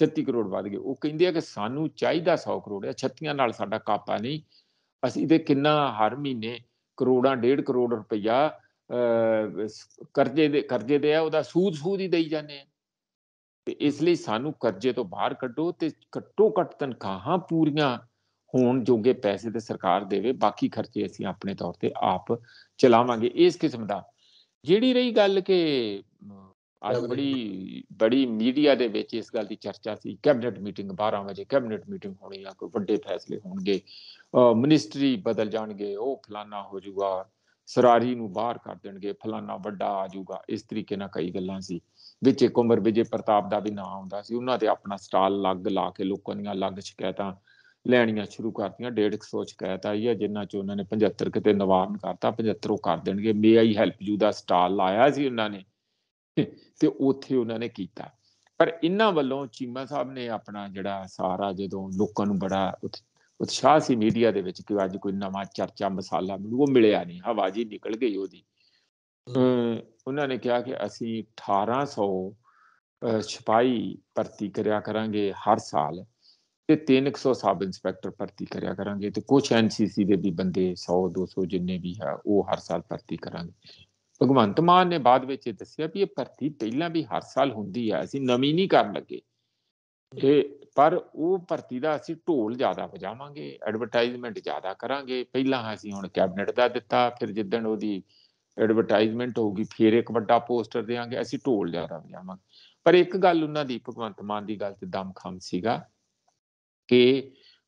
36 ਕਰੋੜ ਵੱਧ ਗਏ ਉਹ ਕਹਿੰਦੇ ਆ ਕਿ ਸਾਨੂੰ ਚਾਹੀਦਾ 100 ਕਰੋੜ ਆ 36 ਨਾਲ ਸਾਡਾ ਕਾਪਾ ਨਹੀਂ ਅਸੀਂ ਤੇ ਕਿੰਨਾ ਹਰ ਮਹੀਨੇ ਕਰੋੜਾਂ 1.5 ਕਰੋੜ ਰੁਪਇਆ ਕਰਜ਼ੇ ਦੇ ਕਰਜ਼ੇ ਦੇ ਆ ਉਹਦਾ ਸੂਦ ਸੂਦ ਹੀ ਦੇਈ ਜਾਂਦੇ ਆ ਤੇ ਇਸ ਲਈ ਸਾਨੂੰ ਕਰਜ਼ੇ ਤੋਂ ਬਾਹਰ ਕੱਢੋ ਤੇ ਘੱਟੋ ਘੱਟ ਤਨਖਾਹਾਂ ਪੂਰੀਆਂ ਹੋਣ ਜੋਗੇ ਪੈਸੇ ਤੇ ਸਰਕਾਰ ਦੇਵੇ ਬਾਕੀ ਖਰਚੇ ਅਸੀਂ ਆਪਣੇ ਤੌਰ ਤੇ ਆਪ ਚਲਾਵਾਂਗੇ ਇਸ ਕਿਸਮ ਦਾ ਜਿਹੜੀ ਰਹੀ ਗੱਲ ਕਿ ਅੱਜ ਬੜੀ ਬੜੀ ਮੀਡੀਆ ਦੇ ਵਿੱਚ ਇਸ ਗੱਲ ਦੀ ਚਰਚਾ ਸੀ ਕੈਬਨਿਟ ਮੀਟਿੰਗ 12 ਵਜੇ ਕੈਬਨਿਟ ਮੀਟਿੰਗ ਹੋਣੀ ਆ ਕੋਈ ਵੱਡੇ ਫੈਸਲੇ ਹੋਣਗੇ ਮਿਨਿਸਟਰੀ ਬਦਲ ਜਾਣਗੇ ਉਹ ਫਲਾਣਾ ਹੋ ਜਾਊਗਾ ਸਰਾਰੀ ਨੂੰ ਬਾਹਰ ਕਰ ਦੇਣਗੇ ਫਲਾਣਾ ਵੱਡਾ ਆ ਜਾਊਗਾ ਇਸ ਤਰੀਕੇ ਨਾਲ ਕਈ ਗੱਲਾਂ ਸੀ ਵਿੱਚ ਇੱਕ ਉਮਰ ਵਿਜੇ ਪ੍ਰਤਾਪ ਦਾ ਵੀ ਨਾਮ ਆਉਂਦਾ ਸੀ ਉਹਨਾਂ ਦੇ ਆਪਣਾ ਸਟਾਲ ਲੱਗ ਲਾ ਕੇ ਲੋਕਾਂ ਦੀਆਂ ਲੱਗ ਸ਼ਿਕਾਇਤਾਂ ਲੈਣੀਆਂ ਸ਼ੁਰੂ ਕਰਤੀਆਂ 150 ਸ਼ਿਕਾਇਤ ਆਈ ਹੈ ਜਿਨ੍ਹਾਂ ਚ ਉਹਨਾਂ ਨੇ 75 ਕਿਤੇ ਨਿਵਾਰਨ ਕਰਤਾ 75 ਉਹ ਕਰ ਦੇਣਗੇ ਮੇ ਆਈ ਹੈਲਪ ਯੂ ਦਾ ਸਟਾਲ ਲਾਇਆ ਸੀ ਉਹਨਾਂ ਨੇ ਤੇ ਉੱਥੇ ਉਹਨਾਂ ਨੇ ਕੀਤਾ ਪਰ ਇਹਨਾਂ ਵੱਲੋਂ ਚੀਮਾ ਸਾਹਿਬ ਨੇ ਆਪਣਾ ਜਿਹੜਾ ਸਾਰਾ ਜਦੋਂ ਲੋਕਾਂ ਨੂੰ ਬੜਾ ਉਤਸ਼ਾਹ ਸੀ ਮੀਡੀਆ ਦੇ ਵਿੱਚ ਕਿ ਅੱਜ ਕੋਈ ਨਵਾਂ ਚਰਚਾ ਮਸਾਲਾ ਮਿਲੂ ਉਹ ਮਿਲਿਆ ਨਹੀਂ ਹਵਾ ਜੀ ਨਿਕਲ ਗਈ ਉਹਦੀ ਉਹਨਾਂ ਨੇ ਕਿਹਾ ਕਿ ਅਸੀਂ 1800 ਸਿਪਾਈ ਭਰਤੀ ਕਰਿਆ ਕਰਾਂਗੇ ਹਰ ਸਾਲ ਤੇ 300 ਸਬ ਇੰਸਪੈਕਟਰ ਭਰਤੀ ਕਰਿਆ ਕਰਾਂਗੇ ਤੇ ਕੁਝ ਐਨਸੀਸੀ ਦੇ ਵੀ ਬੰਦੇ 100 200 ਜਿੰਨੇ ਵੀ ਹੈ ਉਹ ਹਰ ਸਾਲ ਭਰਤੀ ਕਰਾਂਗੇ ਭਗਵੰਤ ਮਾਨ ਨੇ ਬਾਅਦ ਵਿੱਚ ਇਹ ਦੱਸਿਆ ਵੀ ਇਹ ਭਰਤੀ ਪਹਿਲਾਂ ਵੀ ਹਰ ਸਾਲ ਹੁੰਦੀ ਹੈ ਅਸੀਂ ਨਵੀਂ ਨਹੀਂ ਕਰਨ ਲੱਗੇ ਇਹ ਪਰ ਉਹ ਭਰਤੀ ਦਾ ਅਸੀਂ ਢੋਲ ਜ਼ਿਆਦਾ ਵਜਾਵਾਂਗੇ ਐਡਵਰਟਾਈਜ਼ਮੈਂਟ ਜ਼ਿਆਦਾ ਕਰਾਂਗੇ ਪਹਿਲਾਂ ਅਸੀਂ ਹੁਣ ਕੈਬਨਿਟ ਦਾ ਦਿੱਤਾ ਫਿਰ ਜਿੱਦਣ ਉਹਦੀ ਐਡਵਰਟਾਈਜ਼ਮੈਂਟ ਹੋਊਗੀ ਫਿਰ ਇੱਕ ਵੱਡਾ ਪੋਸਟਰ ਦੇਾਂਗੇ ਅਸੀਂ ਢੋਲ ਜ਼ਿਆਦਾ ਵਜਾਵਾਂਗੇ ਪਰ ਇੱਕ ਗੱਲ ਉਹਨਾਂ ਦੀ ਭਗਵੰਤ ਮਾਨ ਦੀ ਗੱਲ ਤੇ ਦਮਖਮ ਸੀਗਾ ਕਿ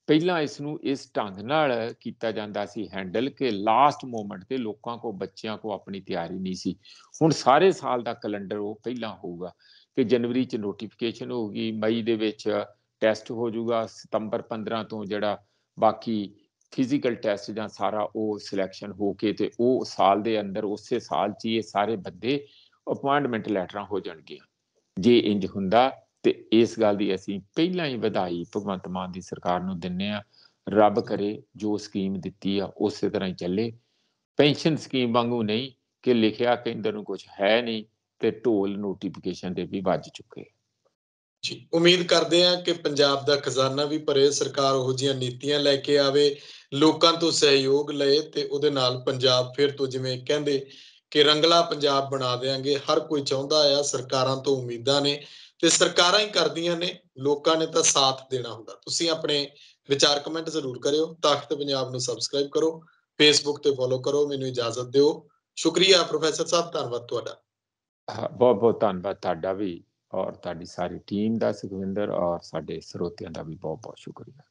ਪਹਿਲਾਂ ਇਸ ਨੂੰ ਇਸ ਢੰਗ ਨਾਲ ਕੀਤਾ ਜਾਂਦਾ ਸੀ ਹੈਂਡਲ ਕਿ ਲਾਸਟ ਮੂਮੈਂਟ ਤੇ ਲੋਕਾਂ ਕੋ ਬੱਚਿਆਂ ਕੋ ਆਪਣੀ ਤਿਆਰੀ ਨਹੀਂ ਸੀ ਹੁਣ ਸਾਰੇ ਸਾਲ ਦਾ ਕੈਲੰਡਰ ਉਹ ਪਹਿਲਾਂ ਹੋਊਗਾ ਕਿ ਜਨਵਰੀ ਚ ਨੋਟੀਫਿਕੇਸ਼ਨ ਹੋਊਗੀ ਮਈ ਦੇ ਵਿੱਚ ਟੈਸਟ ਹੋ ਜਾਊਗਾ ਸਤੰਬਰ 15 ਤੋਂ ਜਿਹੜਾ ਬਾਕੀ ਫਿਜ਼ੀਕਲ ਟੈਸਟ ਜਾਂ ਸਾਰਾ ਉਹ ਸਿਲੈਕਸ਼ਨ ਹੋ ਕੇ ਤੇ ਉਹ ਸਾਲ ਦੇ ਅੰਦਰ ਉਸੇ ਸਾਲ 'ਚ ਇਹ ਸਾਰੇ ਬੰਦੇ ਅਪਾਇੰਟਮੈਂਟ ਲੈਟਰਾਂ ਹੋ ਜਾਣਗੇ ਜੇ ਇੰਜ ਹੁੰਦਾ ਤੇ ਇਸ ਗੱਲ ਦੀ ਅਸੀਂ ਪਹਿਲਾਂ ਹੀ ਵਧਾਈ ਭਗਵੰਤ ਮਾਨ ਦੀ ਸਰਕਾਰ ਨੂੰ ਦਿੰਨੇ ਆ ਰੱਬ ਕਰੇ ਜੋ ਸਕੀਮ ਦਿੱਤੀ ਆ ਉਸੇ ਤਰ੍ਹਾਂ ਹੀ ਚੱਲੇ ਪੈਨਸ਼ਨ ਸਕੀਮ ਵਾਂਗੂ ਨਹੀਂ ਕਿ ਲਿਖਿਆ ਕੇਂਦਰ ਨੂੰ ਕੁਝ ਹੈ ਨਹੀਂ ਤੇ ਢੋਲ ਨੋਟੀਫਿਕੇਸ਼ਨ ਦੇ ਵੀ ਵੱਜ ਚੁੱਕੇ ਜੀ ਉਮੀਦ ਕਰਦੇ ਆ ਕਿ ਪੰਜਾਬ ਦਾ ਖਜ਼ਾਨਾ ਵੀ ਭਰੇ ਸਰਕਾਰ ਉਹੋ ਜੀਆਂ ਨੀਤੀਆਂ ਲੈ ਕੇ ਆਵੇ ਲੋਕਾਂ ਤੋਂ ਸਹਿਯੋਗ ਲਏ ਤੇ ਉਹਦੇ ਨਾਲ ਪੰਜਾਬ ਫਿਰ ਤੋਂ ਜਿਵੇਂ ਕਹਿੰਦੇ ਕਿ ਰੰਗਲਾ ਪੰਜਾਬ ਬਣਾ ਦੇਾਂਗੇ ਹਰ ਕੋਈ ਚਾਹੁੰਦਾ ਆ ਸਰਕਾਰਾਂ ਤੋਂ ਉਮੀਦਾਂ ਨੇ ਤੇ ਸਰਕਾਰਾਂ ਹੀ ਕਰਦੀਆਂ ਨੇ ਲੋਕਾਂ ਨੇ ਤਾਂ ਸਾਥ ਦੇਣਾ ਹੁੰਦਾ ਤੁਸੀਂ ਆਪਣੇ ਵਿਚਾਰ ਕਮੈਂਟ ਜ਼ਰੂਰ ਕਰਿਓ ਤਾਕਤ ਪੰਜਾਬ ਨੂੰ ਸਬਸਕ੍ਰਾਈਬ ਕਰੋ ਫੇਸਬੁੱਕ ਤੇ ਫੋਲੋ ਕਰੋ ਮੈਨੂੰ ਇਜਾਜ਼ਤ ਦਿਓ ਸ਼ੁਕਰੀਆ ਪ੍ਰੋਫੈਸਰ ਸਾਹਿਬ ਧੰਨਵਾਦ ਤੁਹਾਡਾ ਬਹੁਤ ਬਹੁਤ ਧੰਨਵਾਦ ਤੁਹਾਡਾ ਵੀ ਔਰ ਤੁਹਾਡੀ ਸਾਰੀ ਟੀਮ ਦਾ ਸੁਖਵਿੰਦਰ ਔਰ ਸਾਡੇ ਸਰੋਤਿਆਂ ਦਾ ਵੀ ਬਹੁਤ ਬਹੁਤ ਸ਼ੁਕਰੀਆ